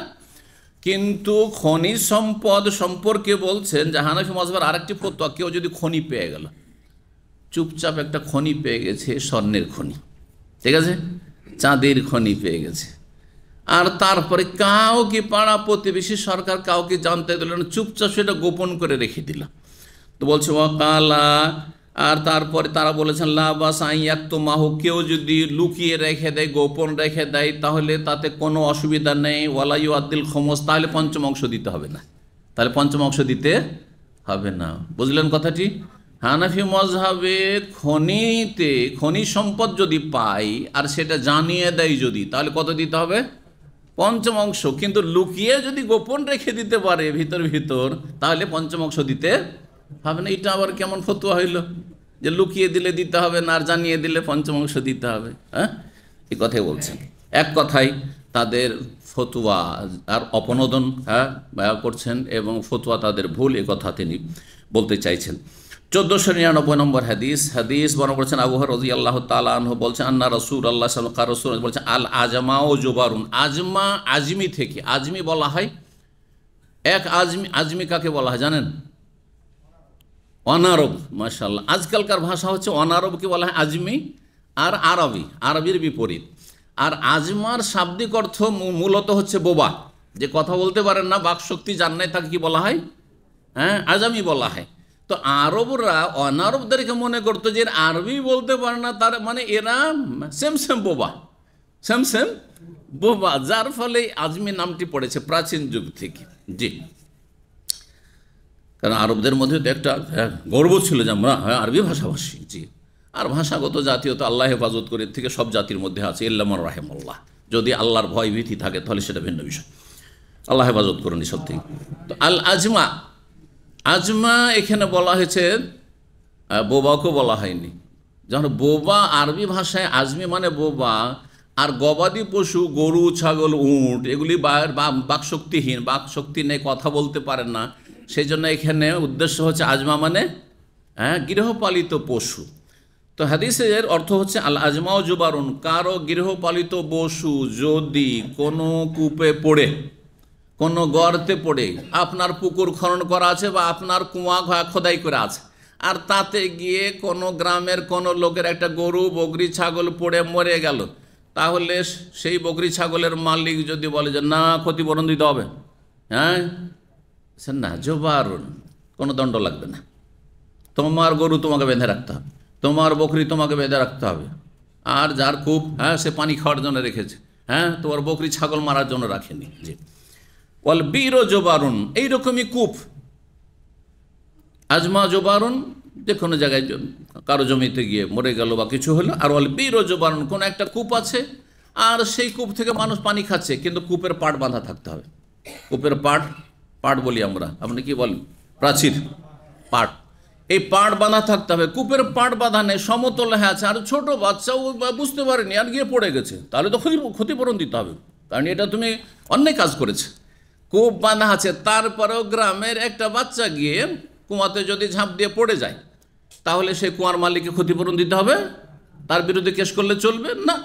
কিন্তু খনি সম্পদ সম্পর্কে বলছেন যে হানাফি মজবার আরেকটি ফতোয়া কেউ যদি খনি পেয়ে গেল চুপচাপ একটা খনি পেয়ে গেছে স্বর্ণের খনি ঠিক আছে চাঁদের খনি পেয়ে গেছে আর তারপরে কাউকে পাড়া প্রতিবেশী সরকার কাউকে জানতে দিল না চুপচাপ সেটা গোপন করে রেখে দিল তো বলছে ও কালা আর তারপরে তারা বলেছেন লাবাস আইয়াত্তু মাহু কেউ যদি লুকিয়ে রেখে দেয় গোপন রেখে দেয় তাহলে তাতে কোনো অসুবিধা নেই ওয়ালাইউ আদ্দিল খোমস তাহলে পঞ্চম অংশ দিতে হবে না তাহলে পঞ্চম অংশ দিতে হবে না বুঝলেন কথাটি হানাফি মজহাবে খনিতে খনি সম্পদ যদি পাই আর সেটা জানিয়ে দেয় যদি তাহলে কত দিতে হবে পঞ্চম অংশ কিন্তু লুকিয়ে যদি গোপন রেখে দিতে পারে ভিতর ভিতর তাহলে পঞ্চম অংশ দিতে ভাবেন এটা আবার কেমন ফতুয়া হইল যে লুকিয়ে দিলে দিতে হবে না জানিয়ে দিলে পঞ্চমাংশ দিতে হবে হ্যাঁ এই কথাই বলছেন এক কথাই তাদের ফতুয়া আর অপনোদন হ্যাঁ করছেন এবং ফতুয়া তাদের ভুল এ কথা তিনি বলতে চাইছেন চোদ্দোশো নিরানব্বই নম্বর হাদিস হাদিস বরং করেছেন আবুহর রাজি আল্লাহ তালাহ বলছেন আন্না রসুর আল্লাহ কার রসুল বলছেন আল আজমা ও জুবারুন আজমা আজমি থেকে আজমি বলা হয় এক আজমি আজমি কাকে বলা হয় জানেন অনারব মাসাল্লাহ আজকালকার ভাষা হচ্ছে অনারবকে বলা হয় আজমি আর আরবি আরবির বিপরীত আর আজমার শাব্দিক অর্থ মূলত হচ্ছে বোবা যে কথা বলতে পারেন না বাকশক্তি জান নাই তাকে কি বলা হয় হ্যাঁ আজামি বলা হয় তো আরবরা অনারবদেরকে মনে করতো যে আরবি বলতে পারে না তার মানে এরা সেম সেম বোবা সেম সেম বোবা যার ফলে আজমি নামটি পড়েছে প্রাচীন যুগ থেকে জি কারণ আরবদের মধ্যে তো একটা হ্যাঁ, গর্ব ছিল যে আমরা হ্যাঁ, আরবি ভাষাভাষী জি আর ভাষাগত তো আল্লাহ হেফাজত করে থেকে সব জাতির মধ্যে আছে ইল্লামর রাহেমুল্লাহ যদি আল্লাহর ভয় ভীতি থাকে তাহলে সেটা ভিন্ন বিষয় আল্লাহ হেফাজত করেন এসব থেকে তো আল আজমা আজমা এখানে বলা হয়েছে বোবাকেও বলা হয়নি যখন বোবা আরবি ভাষায় আজমি মানে বোবা আর গবাদি পশু গরু ছাগল উঁট এগুলি বাকশক্তিহীন বাকশক্তি নেই কথা বলতে পারে না সেই জন্য এখানে উদ্দেশ্য হচ্ছে আজমা মানে হ্যাঁ গৃহপালিত পশু তো হাদিসের অর্থ হচ্ছে আল আজমাও জুবারুন কারো গৃহপালিত পশু যদি কোনো কূপে পড়ে কোনো গর্তে পড়ে আপনার পুকুর খনন করা আছে বা আপনার কুয়া খোদাই করা আছে আর তাতে গিয়ে কোনো গ্রামের কোনো লোকের একটা গরু বগরি ছাগল পড়ে মরে গেল তাহলে সেই বগরি ছাগলের মালিক যদি বলে যে না ক্ষতিপূরণ দিতে হবে হ্যাঁ না জোবারুন কোনো দণ্ড লাগবে না তোমার গরু তোমাকে বেঁধে রাখতে হবে তোমার বকরি তোমাকে বেঁধে রাখতে হবে আর যার খুব হ্যাঁ সে পানি খাওয়ার জন্য রেখেছে হ্যাঁ তোমার বকরি ছাগল মারার জন্য রাখেনি যে ওয়াল বীর জোবারুন এইরকমই কূপ আজমা জোবারুন যে কোনো জায়গায় কারো জমিতে গিয়ে মরে গেল বা কিছু হলো আর ওয়াল বীর জোবারুন কোনো একটা কূপ আছে আর সেই কূপ থেকে মানুষ পানি খাচ্ছে কিন্তু কূপের পাট বাঁধা থাকতে হবে কূপের পাট পাট বলি আমরা আপনি কি বলেন প্রাচীর পাট এই পাট বাঁধা থাকতে হবে কূপের পাট বাঁধা নেই সমতল হ্যাঁ আছে আর ছোট বাচ্চাও বুঝতে পারেনি আর গিয়ে পড়ে গেছে তাহলে তো ক্ষতি ক্ষতিপূরণ দিতে হবে কারণ এটা তুমি অন্য কাজ করেছে কূপ বাঁধা আছে তারপরেও গ্রামের একটা বাচ্চা গিয়ে কুয়াতে যদি ঝাঁপ দিয়ে পড়ে যায় তাহলে সে কুয়ার মালিককে ক্ষতিপূরণ দিতে হবে তার বিরুদ্ধে কেস করলে চলবে না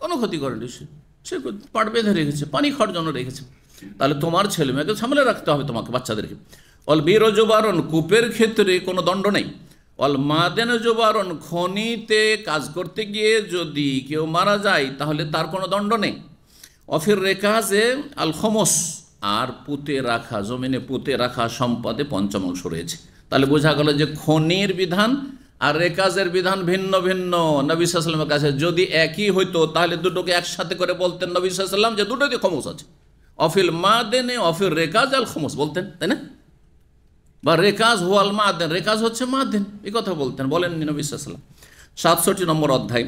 কোনো ক্ষতি করেনি সে সে পাট বেঁধে রেখেছে পানি খর জন্য রেখেছে তাহলে তোমার ছেলে মেয়েকে সামলে রাখতে হবে তোমাকে বাচ্চাদেরকে অল বেরোজবারণ কূপের ক্ষেত্রে কোনো দণ্ড নেই অল মাদেন জোবারণ খনিতে কাজ করতে গিয়ে যদি কেউ মারা যায় তাহলে তার কোনো দণ্ড নেই অফির রেখাজে আল খমস আর পুঁতে রাখা জমিনে পুঁতে রাখা সম্পদে পঞ্চম অংশ রয়েছে তাহলে বোঝা গেল যে খনির বিধান আর রেকাজের বিধান ভিন্ন ভিন্ন নবী সাল্লামের কাছে যদি একই হইতো তাহলে দুটোকে একসাথে করে বলতেন নবী সাল্লাম যে দুটোতে খমস আছে অফিল মা দেনে অফিল রেকাজ আল খমস বলতেন তাই না বা রেকাজ হোয়াল মা দেন রেকাজ হচ্ছে মা দেন এই কথা বলতেন বলেন নবিসাল্লাম সাতষট্টি নম্বর অধ্যায়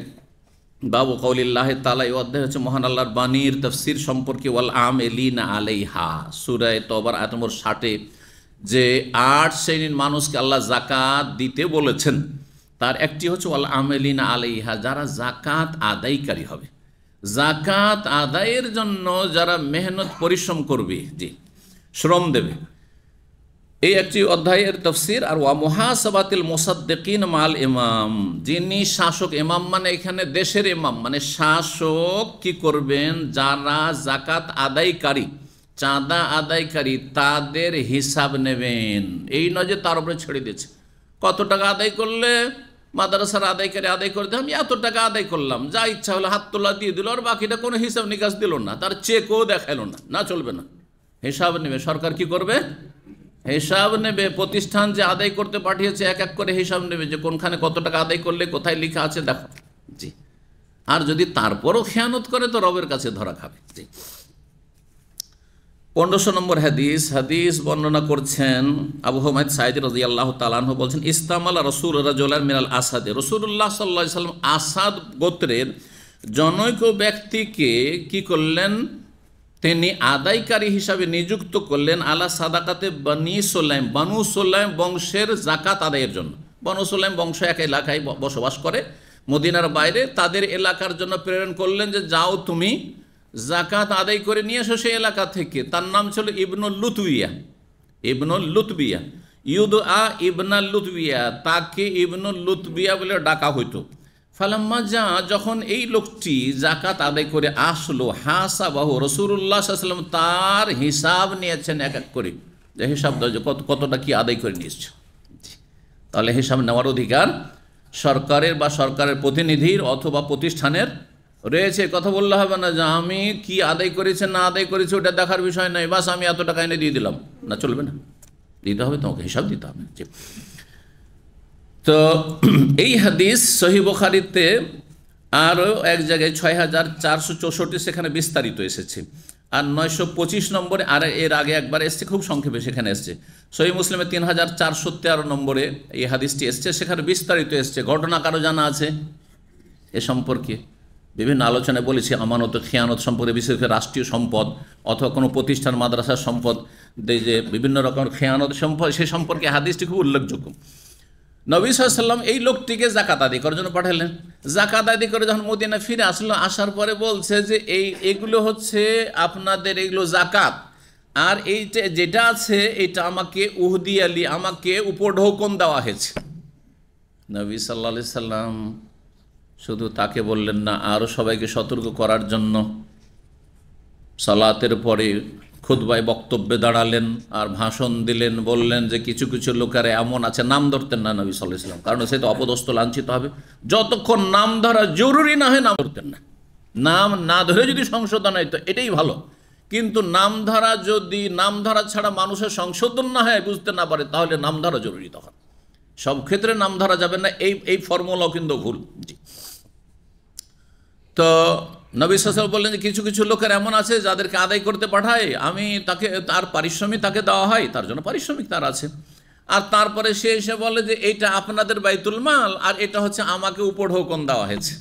বাবু কৌলিল্লাহ তালা এই অধ্যায় হচ্ছে মহান আল্লাহর বাণীর তফসির সম্পর্কে ওয়াল আম এলিনা আলাইহা সুরায় তবর আয়াত নম্বর ষাটে যে আট শ্রেণীর মানুষকে আল্লাহ জাকাত দিতে বলেছেন তার একটি হচ্ছে ওয়াল আমেলিনা আলাইহা যারা জাকাত আদায়কারী হবে জাকাত আদায়ের জন্য যারা মেহনত পরিশ্রম করবে জি শ্রম দেবে এই একটি অধ্যায়ের তফসির আর ওয়া মহাসবাতিল মোসাদ্দিন মাল ইমাম যিনি শাসক ইমাম মানে এখানে দেশের ইমাম মানে শাসক কি করবেন যারা জাকাত আদায়কারী চাঁদা আদায়কারী তাদের হিসাব নেবেন এই নয় যে তার উপরে ছেড়ে দিয়েছে কত টাকা আদায় করলে মাদ্রাসার আদায় করে আদায় করতে আমি এত টাকা আদায় করলাম যা ইচ্ছা হলো হাত তোলা দিয়ে দিল আর বাকিটা কোনো হিসাব নিকাশ দিল না তার চেকও দেখালো না না চলবে না হিসাব নেবে সরকার কি করবে হিসাব নেবে প্রতিষ্ঠান যে আদায় করতে পাঠিয়েছে এক এক করে হিসাব নেবে যে কোনখানে কত টাকা আদায় করলে কোথায় লেখা আছে দেখো জি আর যদি তারপরও খেয়ানত করে তো রবের কাছে ধরা খাবে জি পনেরোশো নম্বর হাদিস হাদিস বর্ণনা করছেন আবু হমায়দ সাইদ রাজি আল্লাহ তালাহ বলছেন ইস্তামাল আল্লাহ রসুল রাজোলার মিনাল আসাদে রসুল্লাহ সাল্লা সাল্লাম আসাদ গোত্রের জনৈক ব্যক্তিকে কি করলেন তিনি আদায়কারী হিসাবে নিযুক্ত করলেন আলা সাদাকাতে বানি সোল্লাইম বানু সোল্লাইম বংশের জাকাত আদায়ের জন্য বানু সোল্লাইম বংশ এক এলাকায় বসবাস করে মদিনার বাইরে তাদের এলাকার জন্য প্রেরণ করলেন যে যাও তুমি জাকাত আদায় করে নিয়ে এসো সেই এলাকা থেকে তার নাম ছিল ইবনুল লুতবিয়া ইবনুল লুতবিয়া ইউদ আ ইবনাল লুতবিয়া তাকে ইবনুল লুতবিয়া বলে ডাকা হইতো ফালাম্মা যা যখন এই লোকটি জাকাত আদায় করে আসলো হাসা বাহু সাল্লাম তার হিসাব নিয়েছেন এক এক করে যে হিসাব দেওয়া কত কতটা কি আদায় করে নিয়েছ তাহলে হিসাব নেওয়ার অধিকার সরকারের বা সরকারের প্রতিনিধির অথবা প্রতিষ্ঠানের রয়েছে কথা বললে হবে না যে আমি কি আদায় করেছে না আদায় করেছে ওটা দেখার বিষয় নয় বাস আমি এত টাকা এনে দিয়ে দিলাম না চলবে না দিতে হবে তোমাকে হিসাব দিতে হবে তো এই হাদিস সহিবখারিতে আরও এক জায়গায় ছয় হাজার চারশো চৌষট্টি সেখানে বিস্তারিত এসেছে আর নয়শো পঁচিশ নম্বরে আর এর আগে একবার এসছে খুব সংক্ষেপে সেখানে এসছে সহি মুসলিমে তিন হাজার চারশো তেরো নম্বরে এই হাদিসটি এসছে সেখানে বিস্তারিত এসছে ঘটনা কারো জানা আছে এ সম্পর্কে বিভিন্ন আলোচনায় বলেছি আমানত খেয়ানত সম্পদে বিশেষ করে রাষ্ট্রীয় সম্পদ অথবা কোনো প্রতিষ্ঠান মাদ্রাসার সম্পদ যে বিভিন্ন রকম খেয়ানত সম্পদ সে সম্পর্কে হাদিসটি খুব উল্লেখযোগ্য নবী সাল্লাম এই লোকটিকে জাকাত আদি করার জন্য পাঠালেন জাকাত আদি করে যখন মোদিনা ফিরে আসলো আসার পরে বলছে যে এই এগুলো হচ্ছে আপনাদের এগুলো জাকাত আর এই যেটা আছে এটা আমাকে উহদি আলী আমাকে উপঢৌকন দেওয়া হয়েছে নবী সাল্লা সাল্লাম শুধু তাকে বললেন না আরও সবাইকে সতর্ক করার জন্য সালাতের পরে খুদ্বায় বক্তব্যে দাঁড়ালেন আর ভাষণ দিলেন বললেন যে কিছু কিছু লোকেরা এমন আছে নাম ধরতেন না নবী সাল্লাহ ইসলাম কারণ সে তো অপদস্থ লাঞ্ছিত হবে যতক্ষণ নাম ধরা জরুরি না হয় নাম ধরতেন না নাম না ধরে যদি সংশোধন হয় তো এটাই ভালো কিন্তু নাম ধরা যদি নাম ধরা ছাড়া মানুষের সংশোধন না হয় বুঝতে না পারে তাহলে নাম ধরা জরুরি তখন সব ক্ষেত্রে নাম ধরা যাবে না এই এই ফর্মুলাও কিন্তু ভুল জি তো নবী বললেন যে কিছু কিছু লোকের এমন আছে যাদেরকে আদায় করতে পাঠায় আমি তাকে তার পারিশ্রমিক তাকে দেওয়া হয় তার জন্য পারিশ্রমিক তার আছে আর তারপরে সে এসে বলে যে এটা আপনাদের বাইতুল মাল আর এটা হচ্ছে আমাকে উপঢৌকন দেওয়া হয়েছে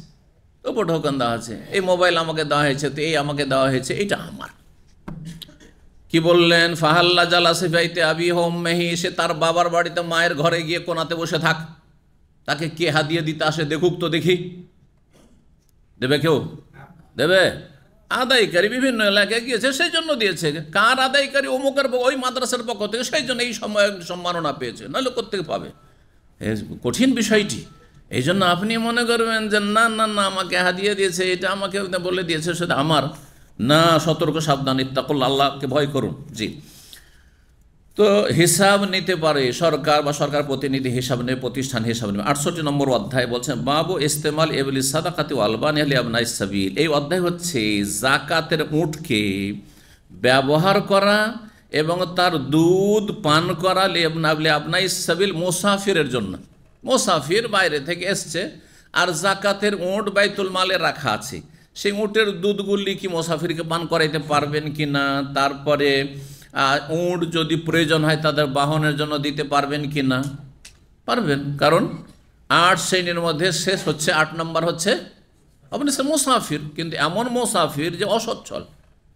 উপঢৌকন দেওয়া হয়েছে এই মোবাইল আমাকে দেওয়া হয়েছে তো এই আমাকে দেওয়া হয়েছে এটা আমার কি বললেন ফাহাল্লা জালাসিফাইতে আবি হোম মেহি সে তার বাবার বাড়িতে মায়ের ঘরে গিয়ে কোনাতে বসে থাক তাকে কে হাদিয়ে দিতে আসে দেখুক তো দেখি দেবে কেউ দেবে আদায়কারী বিভিন্ন এলাকায় গিয়েছে সেই জন্য দিয়েছে কার আদায়কারী অমুকের ওই মাদ্রাসার পক্ষ থেকে সেই জন্য এই সম্মাননা পেয়েছে নাহলে কোথেকে পাবে কঠিন বিষয়টি এই জন্য আপনি মনে করবেন যে না না না আমাকে হাদিয়ে দিয়েছে এটা আমাকে বলে দিয়েছে সেটা আমার না সতর্ক সাবধান ইত্তাকল আল্লাহকে ভয় করুন জি তো হিসাব নিতে পারে সরকার বা সরকার প্রতিনিধি হিসাব নেবে প্রতিষ্ঠান হিসাব নেবে আটষট্টি নম্বর অধ্যায় বলছেন বাবু ইস্তেমাল এবলি সাদাকাতি আলবান আলী আবনা ইসাবিল এই অধ্যায় হচ্ছে জাকাতের উঠকে ব্যবহার করা এবং তার দুধ পান করা লেবনাবলি আপনা ইসাবিল মোসাফিরের জন্য মোসাফির বাইরে থেকে এসছে আর জাকাতের উঁট বাইতুল মালে রাখা আছে সেই উঁটের দুধগুলি কি মোসাফিরকে পান করাইতে পারবেন কি না তারপরে উঁট যদি প্রয়োজন হয় তাদের বাহনের জন্য দিতে পারবেন কি না পারবেন কারণ আট শ্রেণীর মধ্যে শেষ হচ্ছে আট নম্বর হচ্ছে আপনি সে মোসাফির কিন্তু এমন মোসাফির যে অসচ্ছল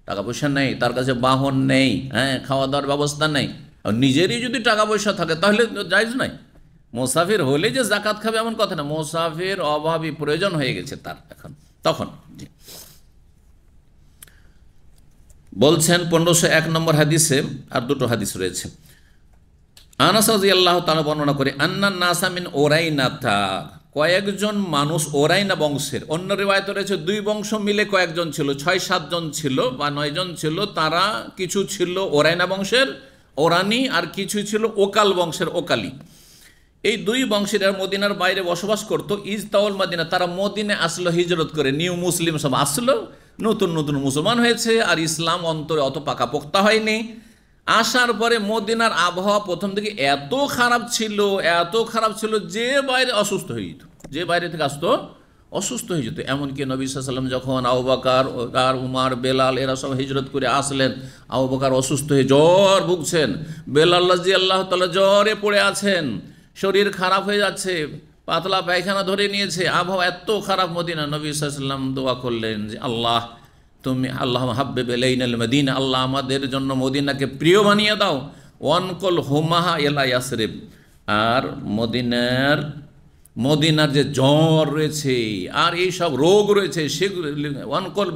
টাকা পয়সা নেই তার কাছে বাহন নেই হ্যাঁ খাওয়া দাওয়ার ব্যবস্থা নেই আর নিজেরই যদি টাকা পয়সা থাকে তাহলে যাইজ নাই মোসাফির হলে যে জাকাত খাবে এমন কথা না মোসাফির অভাবই প্রয়োজন হয়ে গেছে তার এখন তখন বলছেন পনেরোশো এক নম্বর হাদিসে আর দুটো হাদিস রয়েছে আনাস রাজি আল্লাহ তালা বর্ণনা করে আন্না নাসামিন ওরাইনাথা কয়েকজন মানুষ ওরাইনা বংশের অন্য রেওয়ায়ত রয়েছে দুই বংশ মিলে কয়েকজন ছিল ছয় সাতজন ছিল বা নয়জন ছিল তারা কিছু ছিল ওরাইনা বংশের ওরানি আর কিছু ছিল ওকাল বংশের ওকালি এই দুই বংশের মদিনার বাইরে বসবাস করতো ইজ তাউল মদিনা তারা মদিনে আসলো হিজরত করে নিউ মুসলিম সব আসলো নতুন নতুন মুসলমান হয়েছে আর ইসলাম অন্তরে অত পাকা পোক্তা হয়নি আসার পরে মদিনার আবহাওয়া প্রথম থেকে এত খারাপ ছিল এত খারাপ ছিল যে বাইরে অসুস্থ হয়ে যেত যে বাইরে থেকে আসতো অসুস্থ হয়ে যেত এমনকি নবী সাল্লাম যখন আউবাকার আর উমার বেলাল এরা সব হিজরত করে আসলেন আউবাকার অসুস্থ হয়ে জ্বর ভুগছেন জি আল্লাহ তাল্লাহ জ্বরে পড়ে আছেন শরীর খারাপ হয়ে যাচ্ছে পাতলা পায়খানা ধরে নিয়েছে আবহাওয়া এত খারাপ মদিনা নবী সাল্লাম দোয়া করলেন যে আল্লাহ তুমি আল্লাহ হাব্বে বেলাইনাল মদিন আল্লাহ আমাদের জন্য মদিনাকে প্রিয় বানিয়ে দাও ওয়ানকল হোমাহা এলা ইয়াসরেব আর মদিনার মদিনার যে জ্বর রয়েছে আর এই সব রোগ রয়েছে সেগুলো ওয়ানকল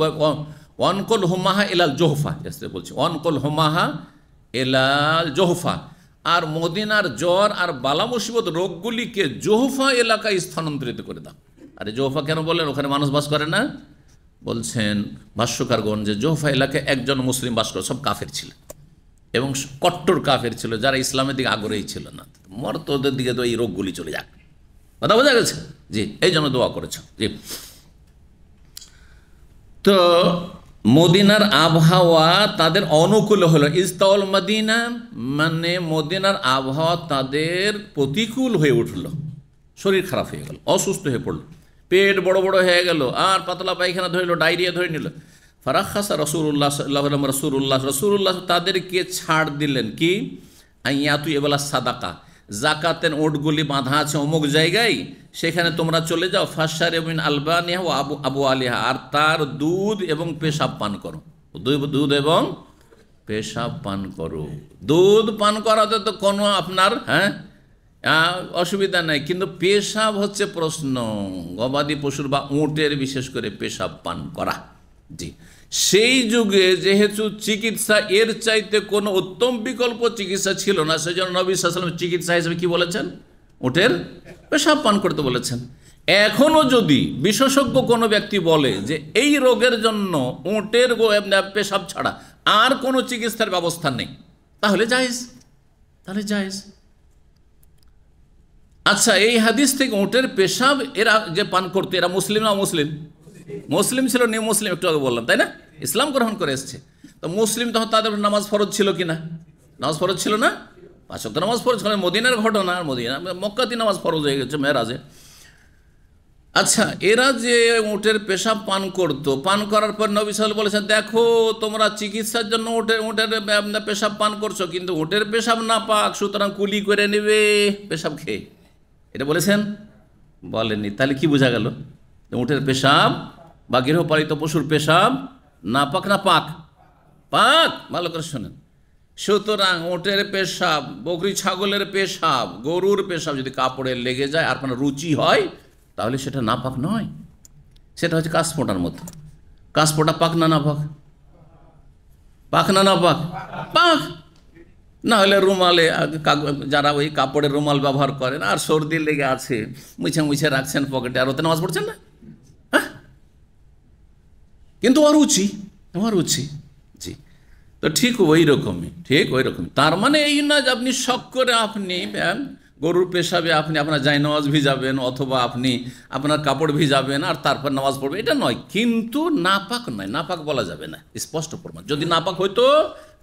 ওয়ানকল হোমাহা এলাল জোহফা বলছে ওয়ানকল হোমাহা এলাল জোহফা আর মদিনার জ্বর আর বালা মুসিবত রোগগুলিকে জোহফা এলাকায় স্থানান্তরিত করে দাও আরে জোহফা কেন বললেন ওখানে মানুষ বাস করে না বলছেন ভাষ্যকারগণ যে জোহফা এলাকায় একজন মুসলিম বাস করে সব কাফের ছিল এবং কট্টর কাফের ছিল যারা ইসলামের দিকে আগ্রহী ছিল না মর্তদের দিকে তো এই রোগগুলি চলে যাক কথা বোঝা গেছে জি এই জন্য দোয়া করেছ জি তো মদিনার আবহাওয়া তাদের অনুকূল হলো ইস্তাউল মদিনা মানে মদিনার আবহাওয়া তাদের প্রতিকূল হয়ে উঠল শরীর খারাপ হয়ে গেল অসুস্থ হয়ে পড়ল পেট বড় বড় হয়ে গেল আর পাতলা পায়খানা ধরিল ডায়রিয়া ধরে নিল ফারাক্ষাসা রসুল্লাহ রসুল উল্লাহ তাদেরকে ছাড় দিলেন কি তুই এবেলা সাদাকা জাকাতের ওটগুলি বাঁধা আছে অমুক জায়গায় সেখানে তোমরা চলে যাও ফাঁসার এবং আলবানিয়া ও আবু আবু আলিহা আর তার দুধ এবং পেশাব পান করো দুধ এবং পেশাব পান করো দুধ পান করাতে তো কোনো আপনার হ্যাঁ অসুবিধা নাই কিন্তু পেশাব হচ্ছে প্রশ্ন গবাদি পশুর বা উঁটের বিশেষ করে পেশাব পান করা জি সেই যুগে যেহেতু চিকিৎসা এর চাইতে কোনো উত্তম বিকল্প চিকিৎসা ছিল না সেজন্য নবী সালাম চিকিৎসা হিসেবে কি বলেছেন ওটের পেশাব পান করতে বলেছেন এখনও যদি বিশেষজ্ঞ কোনো ব্যক্তি বলে যে এই রোগের জন্য ওটের পেশাব ছাড়া আর কোনো চিকিৎসার ব্যবস্থা নেই তাহলে যাইজ তাহলে যাইজ আচ্ছা এই হাদিস থেকে ওটের পেশাব এরা যে পান করতে এরা মুসলিম না মুসলিম মুসলিম ছিল নিউ মুসলিম একটু আগে বললাম তাই না ইসলাম গ্রহণ করে এসছে তো মুসলিম তখন তাদের নামাজ ফরজ ছিল কি না নামাজ ফরজ ছিল না পাঁচ তো নামাজ ফরজ কারণ মদিনার ঘটনা আর মদিনা মক্কাতি নামাজ ফরজ হয়ে গেছে মেয়েরাজে আচ্ছা এরা যে উঁটের পেশাব পান করত পান করার পর নবী সাল বলেছেন দেখো তোমরা চিকিৎসার জন্য উঁটের উঁটের পেশাব পান করছো কিন্তু উঁটের পেশাব না পাক সুতরাং কুলি করে নেবে পেশাব খেয়ে এটা বলেছেন বলেনি তাহলে কি বোঝা গেল উঁটের পেশাব বা গৃহপালিত পশুর পেশাব না পাক না পাক পাক ভালো করে শোনেন সুতরাং ওটের পেশাব বকরি ছাগলের পেশাব গরুর পেশাব যদি কাপড়ে লেগে যায় আর কোনো রুচি হয় তাহলে সেটা না পাক নয় সেটা হচ্ছে কাশপোটার মতো কাশপোটা পাক না না পাক পাক না না পাক পাক না হলে রুমালে যারা ওই কাপড়ের রুমাল ব্যবহার করেন আর সর্দি লেগে আছে মুছে মুছে রাখছেন পকেটে আর ওতে নামাজ পড়ছেন না কিন্তু ওর অরুচি অরুচি জি তো ঠিক ওই রকমই ঠিক ওই রকমই তার মানে এই না যে আপনি শখ করে আপনি হ্যাঁ, গরুর পেশাবে আপনি আপনার জায়নামাজ ভিজাবেন অথবা আপনি আপনার কাপড় ভিজাবেন আর তারপর নামাজ পড়বেন এটা নয় কিন্তু নাপাক নয় নাপাক বলা যাবে না স্পষ্ট প্রমাণ যদি নাপাক হইতো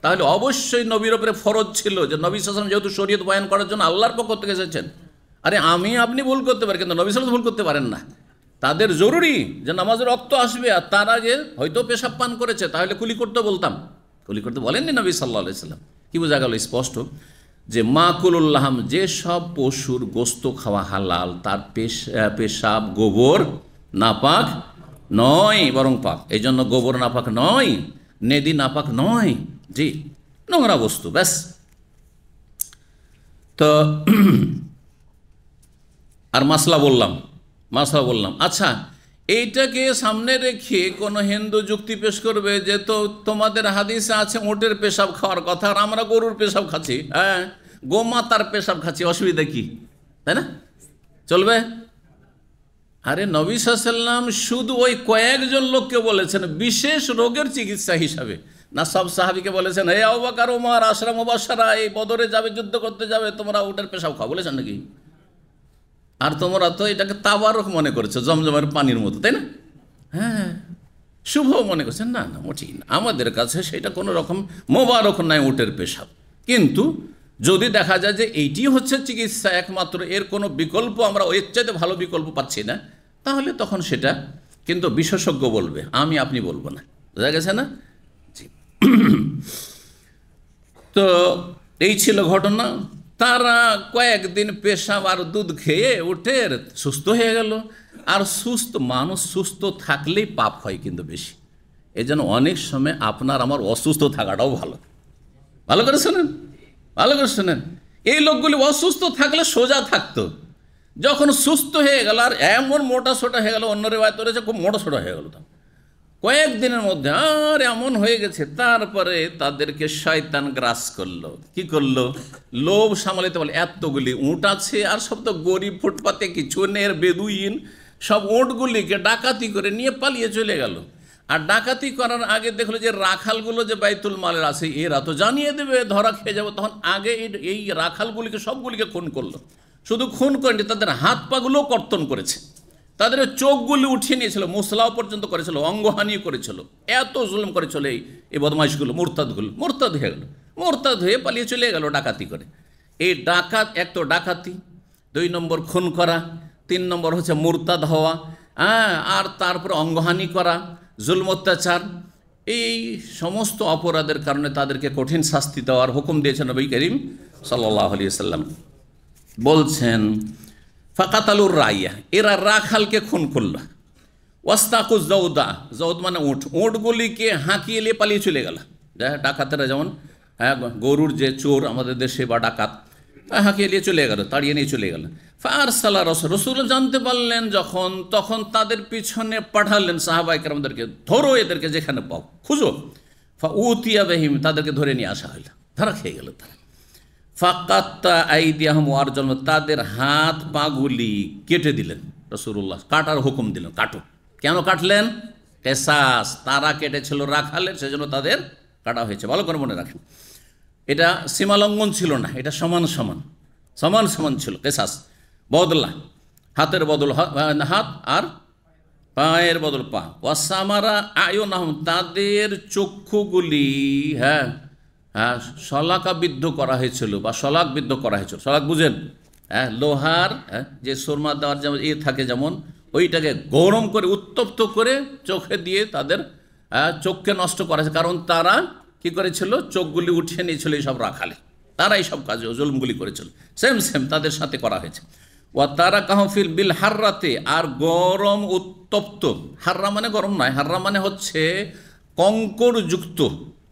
তাহলে অবশ্যই নবীর ওপরে ফরজ ছিল যে নবী সালাম যেহেতু শরীয়ত বয়ান করার জন্য আল্লাহর পক্ষ থেকে এসেছেন আরে আমি আপনি ভুল করতে পারি কিন্তু নবী সালাম ভুল করতে পারেন না তাদের জরুরি যে নামাজের রক্ত আসবে আর তার আগে হয়তো পেশাব পান করেছে তাহলে কুলি করতে বলতাম কুলি করতে বলেননি নবী সাল্লাহ সাল্লাম কী বোঝা গেল স্পষ্ট যে মাকুলুল্লাহাম যে সব পশুর গোস্ত খাওয়া হালাল তার পেশাব গোবর নাপাক নয় বরং পাক এই জন্য গোবর নাপাক নয় নেদি নাপাক নয় জি নোংরা বস্তু ব্যাস তো আর মাসলা বললাম মাসা বললাম আচ্ছা এইটাকে সামনে রেখে কোনো হিন্দু যুক্তি পেশ করবে যে তো তোমাদের হাদিসে আছে ওটের পেশাব খাওয়ার কথা আর আমরা গরুর পেশাব খাচ্ছি হ্যাঁ গোমাতার পেশাব খাচ্ছি অসুবিধা কি তাই না চলবে আরে নবী সাল্লাম শুধু ওই কয়েকজন লোককে বলেছেন বিশেষ রোগের চিকিৎসা হিসাবে না সব সাহাবিকে বলেছেন হে অবাকার ওমার আশ্রাম ওবাসারা এই বদরে যাবে যুদ্ধ করতে যাবে তোমরা ওটের পেশাব খাও বলেছেন নাকি আর তোমরা তো এটাকে তাবারক মনে করেছো জমজমের পানির মতো তাই না হ্যাঁ শুভ মনে করছে না না মোটেই না আমাদের কাছে সেটা কোনো রকম মোবারক নয় উটের পেশাব কিন্তু যদি দেখা যায় যে এইটি হচ্ছে চিকিৎসা একমাত্র এর কোনো বিকল্প আমরা ওই চাইতে ভালো বিকল্প পাচ্ছি না তাহলে তখন সেটা কিন্তু বিশেষজ্ঞ বলবে আমি আপনি বলবো না বোঝা গেছে না জি তো এই ছিল ঘটনা তারা কয়েকদিন পেশাবার আর দুধ খেয়ে উঠে সুস্থ হয়ে গেল আর সুস্থ মানুষ সুস্থ থাকলেই পাপ হয় কিন্তু বেশি এই জন্য অনেক সময় আপনার আমার অসুস্থ থাকাটাও ভালো ভালো করে শোনেন ভালো করে শোনেন এই লোকগুলি অসুস্থ থাকলে সোজা থাকতো যখন সুস্থ হয়ে গেল আর এমন মোটা সোটা হয়ে গেল অন্য রেবায়ত রয়েছে খুব মোটা সোটা হয়ে গেল তখন কয়েকদিনের মধ্যে আর এমন হয়ে গেছে তারপরে তাদেরকে শয়তান গ্রাস করলো কি করলো লোভ সামলাতে বলে এতগুলি উঁট আছে আর সব তো গরিব ফুটপাতে কিছু নের বেদুইন সব উঁটগুলিকে ডাকাতি করে নিয়ে পালিয়ে চলে গেল আর ডাকাতি করার আগে দেখলো যে রাখালগুলো যে বাইতুল মালের আছে এরা তো জানিয়ে দেবে ধরা খেয়ে যাবো তখন আগে এই রাখালগুলিকে সবগুলিকে খুন করলো শুধু খুন করেনি তাদের হাত পাগুলো কর্তন করেছে তাদের চোখগুলি উঠিয়ে নিয়েছিল মুসলাও পর্যন্ত করেছিল অঙ্গহানিও করেছিল এত জুলুম করেছিল এই এই বদমাইশগুলো মোরতাদগুলো মোরতাদ হয়ে গেল মোরতাদ হয়ে পালিয়ে চলে গেল ডাকাতি করে এই ডাকাত এক তো ডাকাতি দুই নম্বর খুন করা তিন নম্বর হচ্ছে মোরতাদ হওয়া হ্যাঁ আর তারপর অঙ্গহানি করা জুলম অত্যাচার এই সমস্ত অপরাধের কারণে তাদেরকে কঠিন শাস্তি দেওয়ার হুকুম দিয়েছেন নবী করিম সাল্লাহ আলিয়া সাল্লাম বলছেন ফাকাতালুর রাইয়া এরা রাখালকে খুন করল ওয়াস্তাকুজ জৌদা জৌদ মানে উঁট উঁটগুলিকে হাঁকিয়ে নিয়ে পালিয়ে চলে গেল ডাকাতেরা যেমন হ্যাঁ গরুর যে চোর আমাদের দেশে বা ডাকাত হাঁকিয়ে নিয়ে চলে গেল তাড়িয়ে নিয়ে চলে গেল ফার সালা রসুল রসুল জানতে পারলেন যখন তখন তাদের পিছনে পাঠালেন সাহাবাইকার আমাদেরকে ধরো এদেরকে যেখানে পাও খুঁজো ফা উতিয়া বেহিম তাদেরকে ধরে নিয়ে আসা হইল ধরা খেয়ে গেল তারা ফাকাত্তা আইদিয়াহম ওয়ার জন্য তাদের হাত পাগুলি কেটে দিলেন রসুরুল্লাহ কাটার হুকুম দিলেন কাটো কেন কাটলেন কেসাস তারা কেটেছিল রাখালের সেজন্য তাদের কাটা হয়েছে ভালো করে মনে রাখেন এটা সীমালঙ্ঘন ছিল না এটা সমান সমান সমান সমান ছিল কেসাস বদলা হাতের বদল হাত আর পায়ের বদল পা ওয়াসামারা আয়ন তাদের চক্ষুগুলি হ্যাঁ হ্যাঁ, শলাকাবিদ্ধ করা হয়েছিল বা শলাকবিদ্ধ করা হয়েছিল শলাক বুঝেন হ্যাঁ লোহার হ্যাঁ, যে সুরমা দেওয়ার যেমন ইয়ে থাকে যেমন ওইটাকে গরম করে উত্তপ্ত করে চোখে দিয়ে তাদের হ্যাঁ, চোখকে নষ্ট করা হয়েছে কারণ তারা কি করেছিল চোখগুলি উঠিয়ে নিয়েছিল এইসব রাখালে তারা এইসব কাজ জুলমগুলি করেছিল সেম সেম তাদের সাথে করা হয়েছে ও তারা কাহফিল বিল হাররাতে আর গরম উত্তপ্ত হাররা মানে গরম নয় হাররা মানে হচ্ছে কঙ্করযুক্ত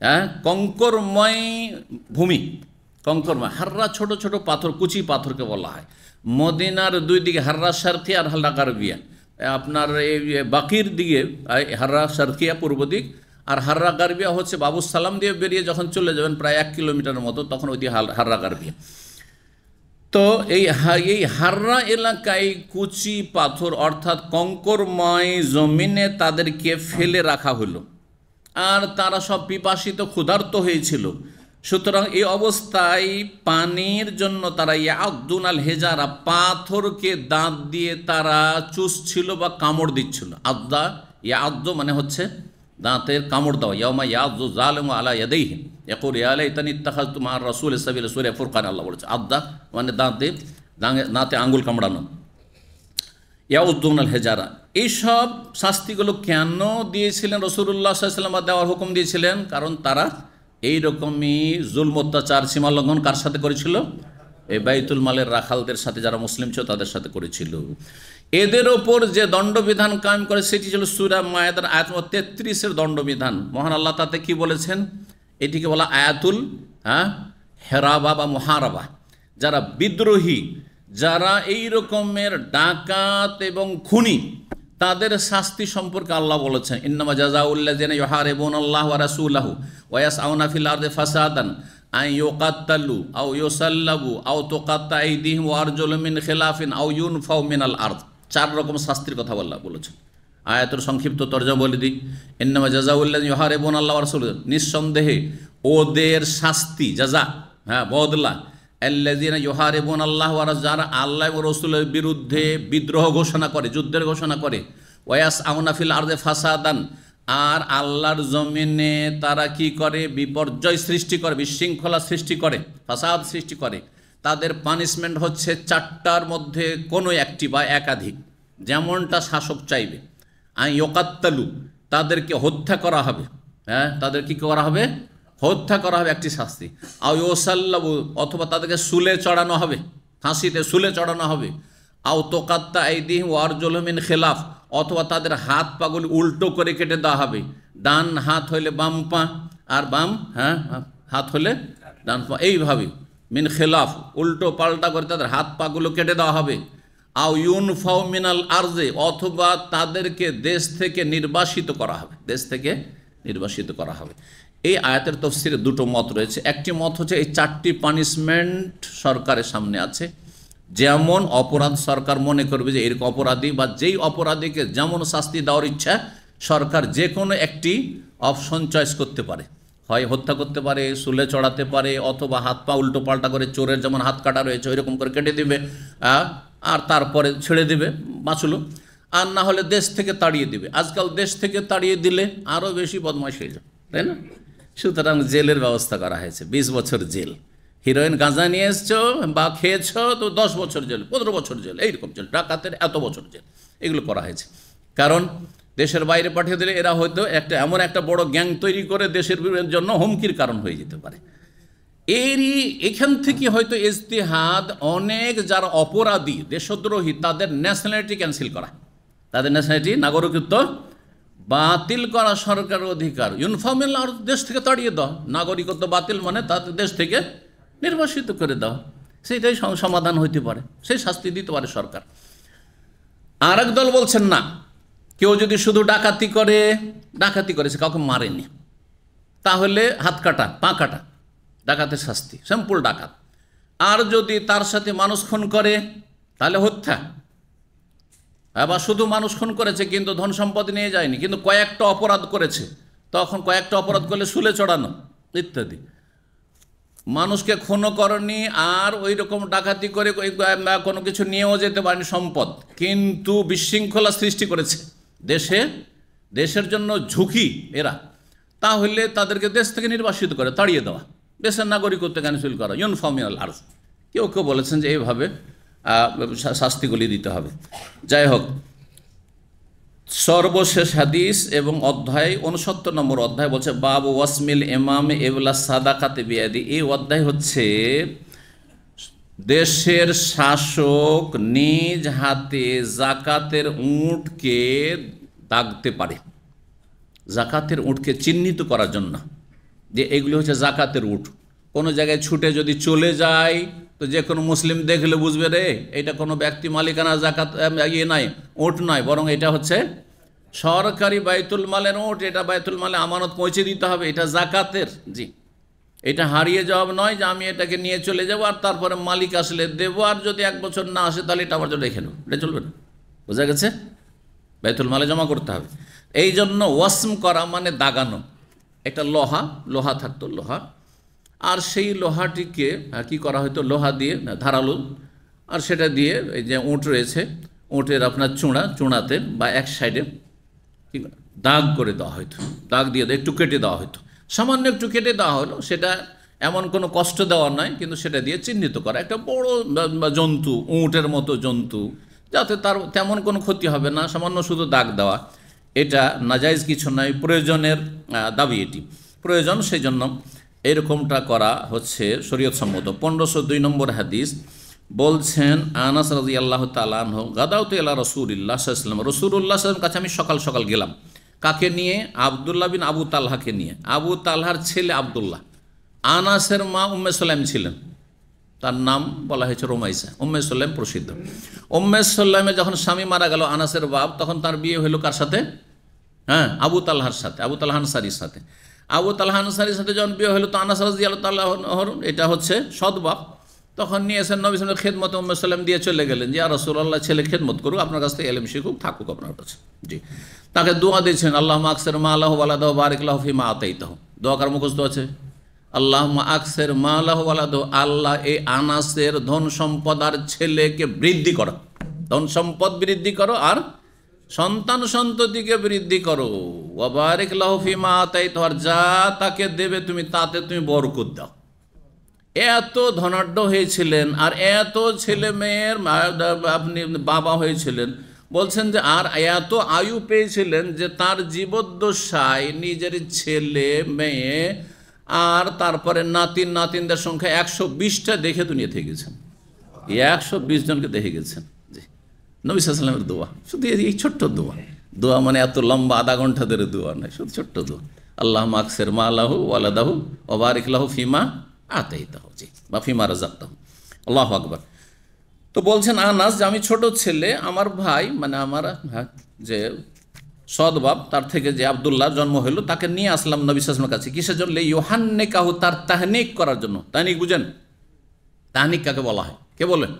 হ্যাঁ কঙ্করময় ভূমি কঙ্করময় হাররা ছোট ছোট পাথর কুচি পাথরকে বলা হয় মদিনার দুই দিকে হাররা সার্থি আর হাল্লা গার্বিয়া আপনার এই বাকির দিকে হাররা সার্থিয়া পূর্ব দিক আর হাররা গার্বিয়া হচ্ছে বাবু সালাম দিয়ে বেরিয়ে যখন চলে যাবেন প্রায় এক কিলোমিটার মতো তখন ওই দিকে হাররা গার্বিয়া তো এই এই হাররা এলাকায় কুচি পাথর অর্থাৎ কঙ্করময় জমিনে তাদেরকে ফেলে রাখা হলো আর তারা সব পিপাসিত ক্ষুধার্ত হয়েছিল সুতরাং এই অবস্থায় পানির জন্য তারা আব্দুনাল হেজারা পাথরকে দাঁত দিয়ে তারা চুষছিল বা কামড় দিচ্ছিল আদা ইয়াউদ্দ মানে হচ্ছে দাঁতের কামড় দেওয়া ইয়ামা ইয়াউদ্দু জালেম আলা ইয়াদেহিম একুর ইয়ালে ইতানি ইত্তাহাজ তোমার রসুল সাবিল সুরে ফুরকান আল্লাহ বলেছে আদা মানে দাঁতে দাঁতে আঙ্গুল কামড়ানো আল হেজারা এইসব শাস্তিগুলো কেন দিয়েছিলেন রসুল্লাহ সাল্লাম দেওয়ার হুকুম দিয়েছিলেন কারণ তারা এই রকমই জুল অত্যাচার সীমালঙ্ঘন কার সাথে করেছিল এই বাইতুল মালের রাখালদের সাথে যারা মুসলিম ছিল তাদের সাথে করেছিল এদের ওপর যে দণ্ডবিধান কায়েম করে সেটি ছিল সুরা মায়াদার আয়াত তেত্রিশের দণ্ডবিধান মহান আল্লাহ তাতে কি বলেছেন এটিকে বলা আয়াতুল হ্যাঁ হেরাবা বা মহারাবা যারা বিদ্রোহী যারা এই রকমের ডাকাত এবং খুনি তাদের শাস্তি সম্পর্কে আল্লাহ বলেছেন ইন্নামা জাজাউল্লাহ জেনে ইহার এবং আল্লাহ রাসুল্লাহ ওয়াস আউনাফিল দে ফাসাদান আই ইয়োকাত্তাল্লু আও ইয়োসাল্লাবু আও তোকাত্তা এই দিহ ওয়ার জলমিন খেলাফিন আউ ইউন ফাউ মিনাল আর্দ চার রকম শাস্তির কথা বললা বলেছেন আয়াতের সংক্ষিপ্ত তর্জমা বলে দিই ইন্নামা জাজাউল্লাহ ইহার এবং আল্লাহ রাসুল নিঃসন্দেহে ওদের শাস্তি জাজা হ্যাঁ বদলা আল্লাজিনা ইহারেবন আল্লাহ যারা আল্লাহ ও রসুলের বিরুদ্ধে বিদ্রোহ ঘোষণা করে যুদ্ধের ঘোষণা করে ওয়াস আউনাফিল আর্দে ফাসাদান আর আল্লাহর জমিনে তারা কি করে বিপর্যয় সৃষ্টি করে বিশৃঙ্খলা সৃষ্টি করে ফাসাদ সৃষ্টি করে তাদের পানিশমেন্ট হচ্ছে চারটার মধ্যে কোনো একটি বা একাধিক যেমনটা শাসক চাইবে আই ওকাত্তালু তাদেরকে হত্যা করা হবে হ্যাঁ তাদের কি করা হবে হত্যা করা হবে একটি শাস্তি আও ওসাল্লাবু অথবা তাদেরকে সুলে চড়ানো হবে ফাঁসিতে সুলে চড়ানো হবে আও তোকাত্তা ওয়ার ওয়ারজলমিন খেলাফ অথবা তাদের হাত পাগুলি উল্টো করে কেটে দেওয়া হবে ডান হাত হইলে বাম পা আর বাম হ্যাঁ হাত হলে ডান পা এইভাবে মিন খেলাফ উল্টো পাল্টা করে তাদের হাত পাগুলো কেটে দেওয়া হবে আও ইউনফাও মিনাল আর্জে অথবা তাদেরকে দেশ থেকে নির্বাসিত করা হবে দেশ থেকে নির্বাসিত করা হবে এই আয়াতের তফসিরে দুটো মত রয়েছে একটি মত হচ্ছে এই চারটি পানিশমেন্ট সরকারের সামনে আছে যেমন অপরাধ সরকার মনে করবে যে এরকম অপরাধী বা যেই অপরাধীকে যেমন শাস্তি দেওয়ার ইচ্ছা সরকার যে কোনো একটি অপশন চয়েস করতে পারে হয় হত্যা করতে পারে সুলে চড়াতে পারে অথবা হাত পা উল্টো পাল্টা করে চোরের যেমন হাত কাটা রয়েছে ওইরকম করে কেটে দিবে আর তারপরে ছেড়ে দিবে বাঁচলো আর না হলে দেশ থেকে তাড়িয়ে দিবে আজকাল দেশ থেকে তাড়িয়ে দিলে আরও বেশি বদমাশ হয়ে যাবে তাই না সুতরাং জেলের ব্যবস্থা করা হয়েছে ২০ বছর জেল হিরোইন গাঁজা নিয়ে এসছো বা খেয়েছো তো দশ বছর জেল পনেরো বছর জেল এইরকম জেল ডাকাতের এত বছর জেল এগুলো করা হয়েছে কারণ দেশের বাইরে পাঠিয়ে দিলে এরা হয়তো একটা এমন একটা বড় গ্যাং তৈরি করে দেশের জন্য হুমকির কারণ হয়ে যেতে পারে এরই এখান থেকে হয়তো ইজতিহাদ অনেক যারা অপরাধী দেশদ্রোহী তাদের ন্যাশনালিটি ক্যান্সেল করা তাদের ন্যাশনালিটি নাগরিকত্ব বাতিল করা সরকারের অধিকার ইউনিফর্মেল আর দেশ থেকে তাড়িয়ে দাও নাগরিকত্ব বাতিল মানে তাদের দেশ থেকে নির্বাসিত করে দাও সেইটাই সমাধান হইতে পারে সেই শাস্তি দিতে পারে সরকার আর দল বলছেন না কেউ যদি শুধু ডাকাতি করে ডাকাতি করেছে কাউকে মারেনি তাহলে হাত কাটা পা কাটা ডাকাতের শাস্তি সিম্পল ডাকাত আর যদি তার সাথে মানুষ খুন করে তাহলে হত্যা এবার শুধু মানুষ খুন করেছে কিন্তু ধন সম্পদ নিয়ে যায়নি কিন্তু কয়েকটা অপরাধ করেছে তখন কয়েকটা অপরাধ করলে শুলে চড়ানো ইত্যাদি মানুষকে খুনও করনি আর ওই রকম ডাকাতি করে কোনো কিছু নিয়েও যেতে পারেনি সম্পদ কিন্তু বিশৃঙ্খলা সৃষ্টি করেছে দেশে দেশের জন্য ঝুঁকি এরা তাহলে তাদেরকে দেশ থেকে নির্বাসিত করে তাড়িয়ে দেওয়া দেশের নাগরিকত্ব ক্যান্সেল করা ইউনিফর্মিয়াল আর কেউ কেউ বলেছেন যে এইভাবে শাস্তিগুলি দিতে হবে যাই হোক সর্বশেষ হাদিস এবং অধ্যায় উনসত্তর নম্বর অধ্যায় বলছে বাব ওয়াসমিল এমাম এবলা সাদাকাতে বিয়াদি এই অধ্যায় হচ্ছে দেশের শাসক নিজ হাতে জাকাতের উঁটকে দাগতে পারে জাকাতের উঁটকে চিহ্নিত করার জন্য যে এগুলি হচ্ছে জাকাতের উঁট কোনো জায়গায় ছুটে যদি চলে যায় তো যে কোনো মুসলিম দেখলে বুঝবে রে এটা কোনো ব্যক্তি মালিকানা জাকাত ইয়ে নাই ওট নয় বরং এটা হচ্ছে সরকারি বাইতুল মালের ওট এটা বাইতুল মালে আমানত পৌঁছে দিতে হবে এটা জাকাতের জি এটা হারিয়ে যাওয়া নয় যে আমি এটাকে নিয়ে চলে যাবো আর তারপরে মালিক আসলে দেবো আর যদি এক বছর না আসে তাহলে এটা আমার রেখে নেবো এটা চলবে না বোঝা গেছে বাইতুল মালে জমা করতে হবে এই জন্য ওয়াসম করা মানে দাগানো এটা লোহা লোহা থাকতো লোহা আর সেই লোহাটিকে কি করা হতো লোহা দিয়ে ধারালো আর সেটা দিয়ে এই যে উঁট রয়েছে উঁটের আপনার চূড়া চূড়াতে বা এক সাইডে দাগ করে দেওয়া হতো দাগ দিয়ে একটু কেটে দেওয়া হতো সামান্য একটু কেটে দেওয়া হলো সেটা এমন কোনো কষ্ট দেওয়া নয় কিন্তু সেটা দিয়ে চিহ্নিত করা একটা বড় জন্তু উঁটের মতো জন্তু যাতে তার তেমন কোনো ক্ষতি হবে না সামান্য শুধু দাগ দেওয়া এটা নাজাইজ কিছু নয় প্রয়োজনের দাবি এটি প্রয়োজন সেই জন্য এরকমটা করা হচ্ছে শরীয়ত সম্মত পনেরোশো দুই নম্বর হাদিস বলছেন আনাস রাজি আল্লাহ হোক গাদাউত আল্লাহ রসুল্লাহ সাল্লাম রসুল্লাহ সাল্লাম কাছে আমি সকাল সকাল গেলাম কাকে নিয়ে আবদুল্লাহ বিন আবু তাল্লাহাকে নিয়ে আবু তাল্লাহার ছেলে আবদুল্লাহ আনাসের মা উম্মে সাল্লাম ছিলেন তার নাম বলা হয়েছে রোমাইসা উম্মে সাল্লাম প্রসিদ্ধ উম্মে সাল্লামে যখন স্বামী মারা গেল আনাসের বাপ তখন তার বিয়ে হলো কার সাথে হ্যাঁ আবু তাল্লাহার সাথে আবু তাল্লাহ আনসারির সাথে আবু তাল্লাহ আনসারির সাথে যখন বিয়ে হলো তো আনাস রাজি তাল্লাহ এটা হচ্ছে সদবাব তখন নিয়ে এসেন নবী সালাম খেদমত উম্মসাল্লাম দিয়ে চলে গেলেন যে আর রসুল্লাহ ছেলে খেদমত করুক আপনার কাছ থেকে এলম শিখুক থাকুক আপনার কাছে জি তাকে দোয়া দিয়েছেন আল্লাহ আকসের মা আল্লাহ আলাদ বারিকলাহ ফি মা আতাইত দোয়া কার মুখস্থ আছে আল্লাহ আকসের মা আল্লাহ আলাদ আল্লাহ এ আনাসের ধন সম্পদ আর ছেলেকে বৃদ্ধি করো ধন সম্পদ বৃদ্ধি করো আর সন্তান সন্ততিকে বৃদ্ধি করো ওবারেক লাহফি মা তাই তোমার যা তাকে দেবে তুমি তাতে তুমি বরকত দাও এত ধনাঢ্য হয়েছিলেন আর এত ছেলে মেয়ের আপনি বাবা হয়েছিলেন বলছেন যে আর এত আয়ু পেয়েছিলেন যে তার জীবদ্দশায় নিজের ছেলে মেয়ে আর তারপরে নাতিন নাতিনদের সংখ্যা একশো বিশটা দেখে দুনিয়া থেকে গেছেন একশো বিশ জনকে দেখে গেছেন নবী সাল্লামের দোয়া শুধু এই ছোট্ট দোয়া দোয়া মানে এত লম্বা আধা ঘন্টা ধরে দোয়া নয় শুধু ছোট্ট দোয়া আল্লাহ মাকসের মা আল্লাহু ওয়ালাদাহু ওবারিক লাহু ফিমা আতাইতাহু জি বা ফিমা রাজাত আল্লাহ আকবর তো বলছেন আনাস যে আমি ছোট ছেলে আমার ভাই মানে আমার যে সদবাব তার থেকে যে আবদুল্লাহ জন্ম হইল তাকে নিয়ে আসলাম নবী সাসমের কাছে কিসের জন্য ইহান্নে কাহু তার তাহনিক করার জন্য তাহনিক বুঝেন তাহনিক কাকে বলা হয় কে বলেন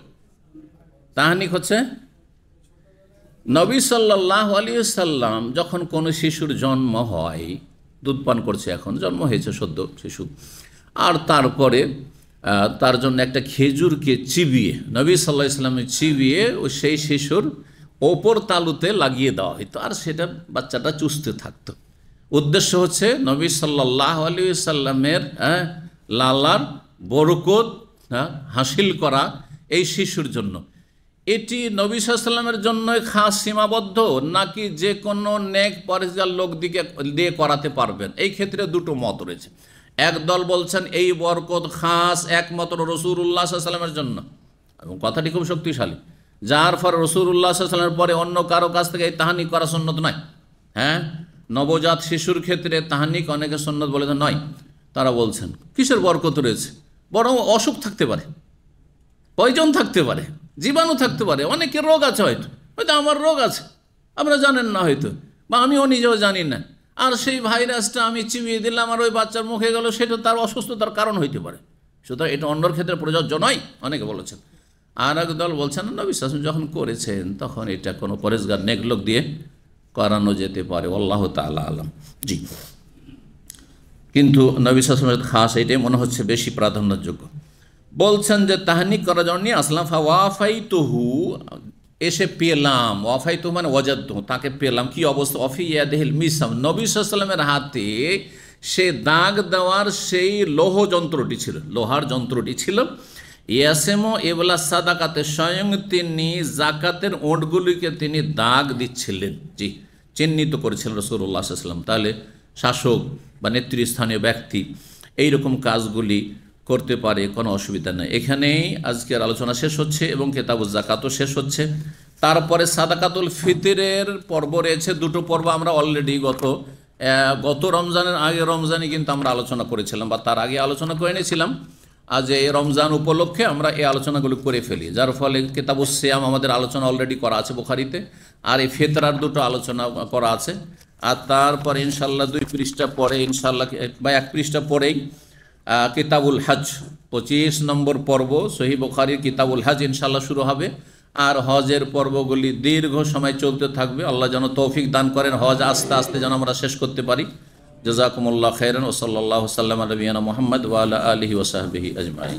তাহানিক হচ্ছে নবী সাল্লাহ আলী সাল্লাম যখন কোনো শিশুর জন্ম হয় দুধ পান করছে এখন জন্ম হয়েছে সদ্য শিশু আর তারপরে তার জন্য একটা খেজুরকে চিবিয়ে নবী সাল্লা ইসলামে চিবিয়ে ও সেই শিশুর ওপর তালুতে লাগিয়ে দেওয়া হতো আর সেটা বাচ্চাটা চুষতে থাকতো উদ্দেশ্য হচ্ছে নবী সাল্লাহ আলী সাল্লামের হ্যাঁ, লালার বরকত হ্যাঁ, হাসিল করা এই শিশুর জন্য এটি নবী সাল্লামের জন্য খাস সীমাবদ্ধ নাকি যে কোনো নেক পরেজগার লোক দিকে দিয়ে করাতে পারবেন এই ক্ষেত্রে দুটো মত রয়েছে এক দল বলছেন এই বরকত খাস একমাত্র রসুর উল্লাহ সাল্লামের জন্য এবং কথাটি খুব শক্তিশালী যার ফলে রসুর উল্লাহ সাল্লামের পরে অন্য কারো কাছ থেকে এই তাহানি করা সন্ন্যত নয় হ্যাঁ নবজাত শিশুর ক্ষেত্রে তাহানিক অনেকে সন্ন্যত বলে নয় তারা বলছেন কিসের বরকত রয়েছে বরং অসুখ থাকতে পারে পয়জন থাকতে পারে জীবাণু থাকতে পারে অনেকে রোগ আছে হয়তো হয়তো আমার রোগ আছে আপনারা জানেন না হয়তো বা আমিও নিজেও জানি না আর সেই ভাইরাসটা আমি চিবিয়ে দিলাম আর ওই বাচ্চার মুখে গেল সেটা তার অসুস্থতার কারণ হইতে পারে সুতরাং এটা অন্যর ক্ষেত্রে প্রযোজ্য নয় অনেকে বলেছেন আর এক দল বলছেন না বিশ্বাস যখন করেছেন তখন এটা কোনো পরেশগার নেগলোক দিয়ে করানো যেতে পারে আল্লাহ তালা আলাম জি কিন্তু নবী শাসনের খাস এটাই মনে হচ্ছে বেশি প্রাধান্যযোগ্য বলছেন যে তাহানি করার জন্য আসলাম ওয়াফাই তুহু এসে পেলাম ওয়াফাই তু মানে অজাদ্দু তাকে পেলাম কি অবস্থা অফি দেহিল মিসাম নবী সাল্লামের হাতে সে দাগ দেওয়ার সেই লোহ যন্ত্রটি ছিল লোহার যন্ত্রটি ছিল ইয়াসেমো এবলা সাদাকাতে স্বয়ং তিনি জাকাতের ওঁটগুলিকে তিনি দাগ দিচ্ছিলেন জি চিহ্নিত করেছিলেন রসুল্লাহ সাল্লাম তাহলে শাসক বা নেতৃস্থানীয় ব্যক্তি এইরকম কাজগুলি করতে পারে কোনো অসুবিধা নেই এখানেই আজকের আলোচনা শেষ হচ্ছে এবং কেতাবুজ জাকাতও শেষ হচ্ছে তারপরে সাদাকাতুল ফিতরের পর্ব রয়েছে দুটো পর্ব আমরা অলরেডি গত গত রমজানের আগে রমজানে কিন্তু আমরা আলোচনা করেছিলাম বা তার আগে আলোচনা করে নিয়েছিলাম আজ এই রমজান উপলক্ষে আমরা এই আলোচনাগুলো করে ফেলি যার ফলে কেতাবুস শ্যাম আমাদের আলোচনা অলরেডি করা আছে বুখারিতে আর এই ফেতরার দুটো আলোচনা করা আছে আর তারপরে ইনশাল্লাহ দুই পৃষ্ঠা পরে ইনশাল্লাহ বা এক পৃষ্ঠা পরেই কিতাবুল হজ পঁচিশ নম্বর পর্ব সহি বখারির কিতাবুল হজ ইনশাল্লাহ শুরু হবে আর হজের পর্বগুলি দীর্ঘ সময় চলতে থাকবে আল্লাহ যেন তৌফিক দান করেন হজ আস্তে আস্তে যেন আমরা শেষ করতে পারি জজাকুমুল্লাহ খেরন ওসল্লাহ সাল্লাম নবীনা মোহাম্মদ ওয়াল আলহি ওসাহাবিহি আজমাই